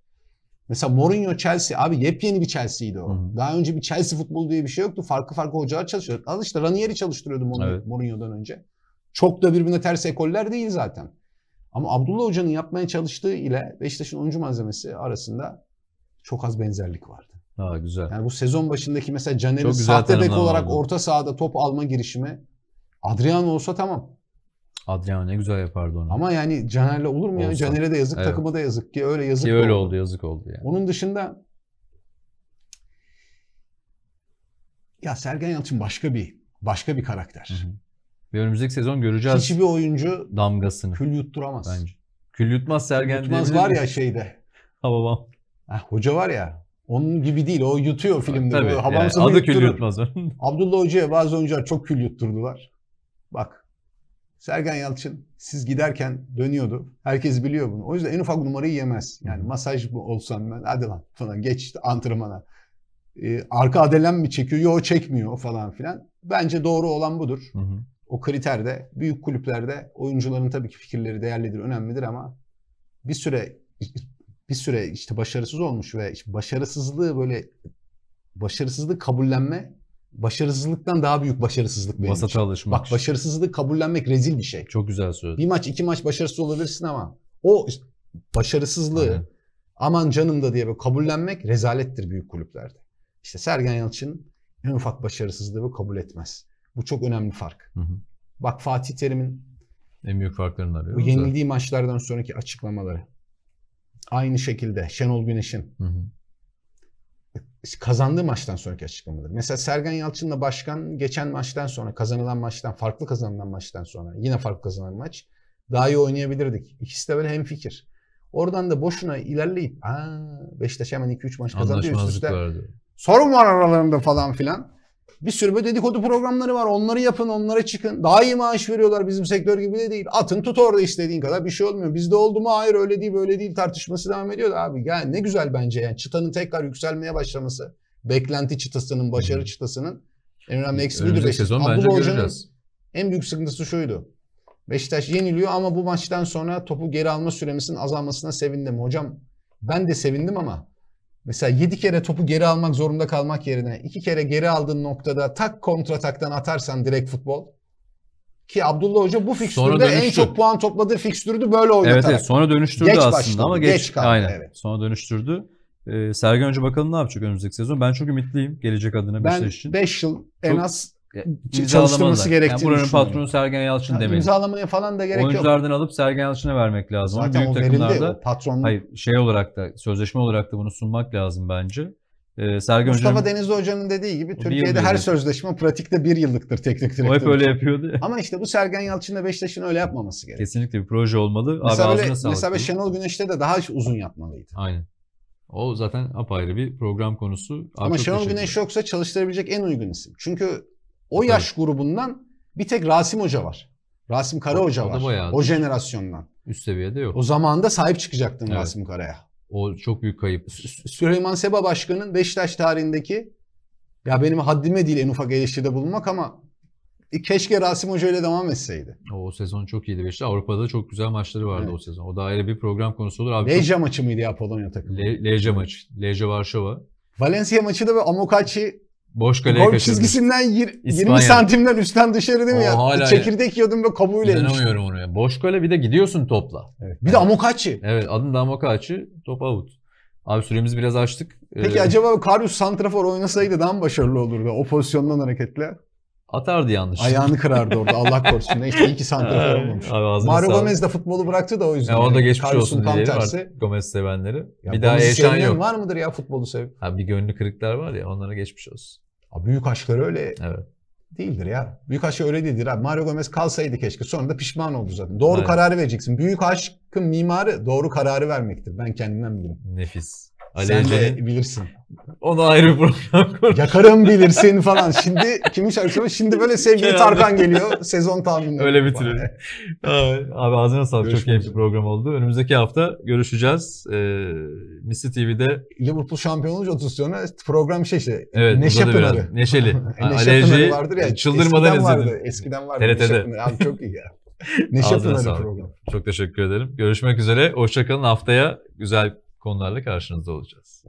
Mesela Mourinho Chelsea abi yepyeni bir Chelsea'ydi o. Hı-hı. Daha önce bir Chelsea futbolu diye bir şey yoktu. Farklı farklı hocalar çalışıyor. Al işte Ranieri çalıştırıyordum onu evet. Mourinho'dan önce. Çok da birbirine ters ekoller değil zaten. Ama Abdullah Hoca'nın yapmaya çalıştığı ile Beşiktaş'ın oyuncu malzemesi arasında çok az benzerlik vardı. Ha güzel. Yani bu sezon başındaki mesela Caner'in sahte bek olarak vardı. orta sahada top alma girişimi Adrian olsa tamam. Adrian ne güzel yapardı onu. Ama yani Caner'le olur mu ya? Olsa. Caner'e de yazık, evet. takıma da yazık ki öyle yazık ki öyle oldu. oldu, yazık oldu yani. Onun dışında ya Sergen Yalçın başka bir başka bir karakter. Hı hı. Bir önümüzdeki sezon göreceğiz Hiçbir oyuncu damgasını. kül yutturamaz. Bence. Kül yutmaz Sergen Yutmaz var ya şeyde. Hababam. Ha, hoca var ya. Onun gibi değil. O yutuyor filmde. Tabii. Böyle, yani adı yutturur. kül yutmaz. Abdullah Hoca'ya bazı oyuncular çok kül yutturdular. Bak. Sergen Yalçın siz giderken dönüyordu. Herkes biliyor bunu. O yüzden en ufak numarayı yemez. Yani masaj mı olsam ben hadi lan falan geç işte antrenmana. Ee, arka adelen mi çekiyor? Yok çekmiyor falan filan. Bence doğru olan budur. Hı hı o kriterde büyük kulüplerde oyuncuların tabii ki fikirleri değerlidir, önemlidir ama bir süre bir süre işte başarısız olmuş ve işte başarısızlığı böyle başarısızlığı kabullenme başarısızlıktan daha büyük başarısızlık benim Vasata alışmak. Bak başarısızlığı kabullenmek rezil bir şey. Çok güzel söyledin. Bir maç iki maç başarısız olabilirsin ama o başarısızlığı Aynen. aman canım da diye böyle kabullenmek rezalettir büyük kulüplerde. İşte Sergen Yalçın en ufak başarısızlığı kabul etmez. Bu çok önemli fark. Hı hı. Bak Fatih Terim'in en büyük farklarını arıyoruz. Bu yenildiği da. maçlardan sonraki açıklamaları. Aynı şekilde Şenol Güneş'in hı hı. kazandığı maçtan sonraki açıklamaları. Mesela Sergen Yalçın'la başkan geçen maçtan sonra kazanılan maçtan, farklı kazanılan maçtan sonra yine farklı kazanılan maç daha iyi oynayabilirdik. İkisi de böyle hemfikir. Oradan da boşuna ilerleyip aa Beşiktaş hemen 2-3 maç kazandı üst üste. Sorun var aralarında falan filan. Bir sürü böyle dedikodu programları var. Onları yapın, onlara çıkın. Daha iyi maaş veriyorlar bizim sektör gibi de değil. Atın tut orada istediğin kadar bir şey olmuyor. Bizde oldu mu? Hayır öyle değil, böyle değil tartışması devam ediyor abi. Yani ne güzel bence yani çıtanın tekrar yükselmeye başlaması. Beklenti çıtasının, başarı çıtasının en önemli eksi budur. Önümüzdeki sezon Abdullah bence göreceğiz. En büyük sıkıntısı şuydu. Beşiktaş yeniliyor ama bu maçtan sonra topu geri alma süremizin azalmasına sevindim. Hocam ben de sevindim ama Mesela 7 kere topu geri almak zorunda kalmak yerine 2 kere geri aldığın noktada tak kontrataktan atarsan direkt futbol. Ki Abdullah Hoca bu fikstürde en çok puan topladığı fikstürü böyle oynatarak. Evet, evet sonra dönüştürdü geç aslında başladı, ama geç, geç kaldı. Aynen. Evet. Sonra dönüştürdü. Ee, Sergen Hoca bakalım ne yapacak önümüzdeki sezon. Ben çok ümitliyim gelecek adına Beşiktaş için. 5 yıl en çok... az çalıştırması gerektiğini yani buranın patronu Sergen Yalçın yani demeli. İmzalamaya falan da gerek Oyunculardan yok. Oyunculardan alıp Sergen Yalçın'a vermek lazım. Zaten Büyük o takımlarda verildi, o patron... hayır, şey olarak da sözleşme olarak da bunu sunmak lazım bence. Ee, Sergen Mustafa Hocam, Denizli Hoca'nın dediği gibi Türkiye'de her sözleşme pratikte bir yıllıktır teknik direktör. O hep öyle yapıyordu. Ama işte bu Sergen Yalçın'la Beşiktaş'ın öyle yapmaması gerekiyor. Kesinlikle bir proje olmalı. Mesela, Abi, öyle, mesela Şenol Güneş'te de daha uzun yapmalıydı. Aynen. O zaten apayrı bir program konusu. Abi Ama Şenol Güneş yoksa çalıştırabilecek en uygun isim. Çünkü o yaş evet. grubundan bir tek Rasim Hoca var. Rasim Kara o, Hoca o var. O jenerasyondan. Üst seviyede yok. O zamanda sahip çıkacaktın evet. Rasim Kara'ya. O çok büyük kayıp. Süleyman Seba Başkan'ın Beşiktaş tarihindeki ya benim haddime değil en ufak eleştiride bulunmak ama e, keşke Rasim Hoca ile devam etseydi. O, o sezon çok iyiydi Beşiktaş. Avrupa'da da çok güzel maçları vardı evet. o sezon. O da ayrı bir program konusu olur. Abi Leja çok... maçı mıydı ya Polonya takımı? Le, Leja maçı. Leja Varşova. Valencia maçı da ve Amokachi Boş kaleye Gol kaçırmış. çizgisinden 20 İspanya. santimden üstten dışarı değil mi ya? hala- Çekirdek yiyordum ve kabuğuyla yemiş. İnanamıyorum ya. Boş kale bir de gidiyorsun topla. Evet. Bir de Amokachi. Evet adın Damokaçı top out. Abi süremizi biraz açtık. Peki Ee, acaba Karius Santrafor oynasaydı daha mı başarılı olurdu o pozisyondan hareketle? Atardı yanlış. Ayağını kırardı orada Allah korusun. İşte iki santrafor olmamış. Abi, Mario Gomez de futbolu bıraktı da o yüzden. Ya orada yani. geçmiş Carlson olsun diye tersi. Gomez sevenleri. Ya bir daha yaşayan yok. var mıdır ya futbolu sev? Ha, bir gönlü kırıklar var ya onlara geçmiş olsun. Abi büyük aşkları öyle evet. değildir ya. Büyük aşk öyle değildir abi. Mario Gomez kalsaydı keşke. Sonra da pişman oldu zaten. Doğru evet. kararı vereceksin. Büyük aşkın mimarı doğru kararı vermektir. Ben kendimden bilirim. Nefis. Alevlerin... Sen de bilirsin. Onu ayrı bir program konuşuruz. Yakarım bilirsin falan. Şimdi kimin şarkısı? Şimdi böyle sevgili Tarkan geliyor. Sezon tahmini. Öyle bitirelim. abi, abi ağzına sağlık. Çok keyifli program oldu. Önümüzdeki hafta görüşeceğiz. Ee, Misli TV'de. Liverpool şampiyon olunca 30 program şey işte. Evet, Neşe Pınarı. Neşeli. Neşe Pınarı vardır ya. Çıldırmadan eskiden izledim. Vardı, eskiden vardı. TRT'de. Neşe Abi çok iyi ya. Neşe Ağzına Pınarı program. Çok teşekkür ederim. Görüşmek üzere. Hoşçakalın. Haftaya güzel konularla karşınızda olacağız.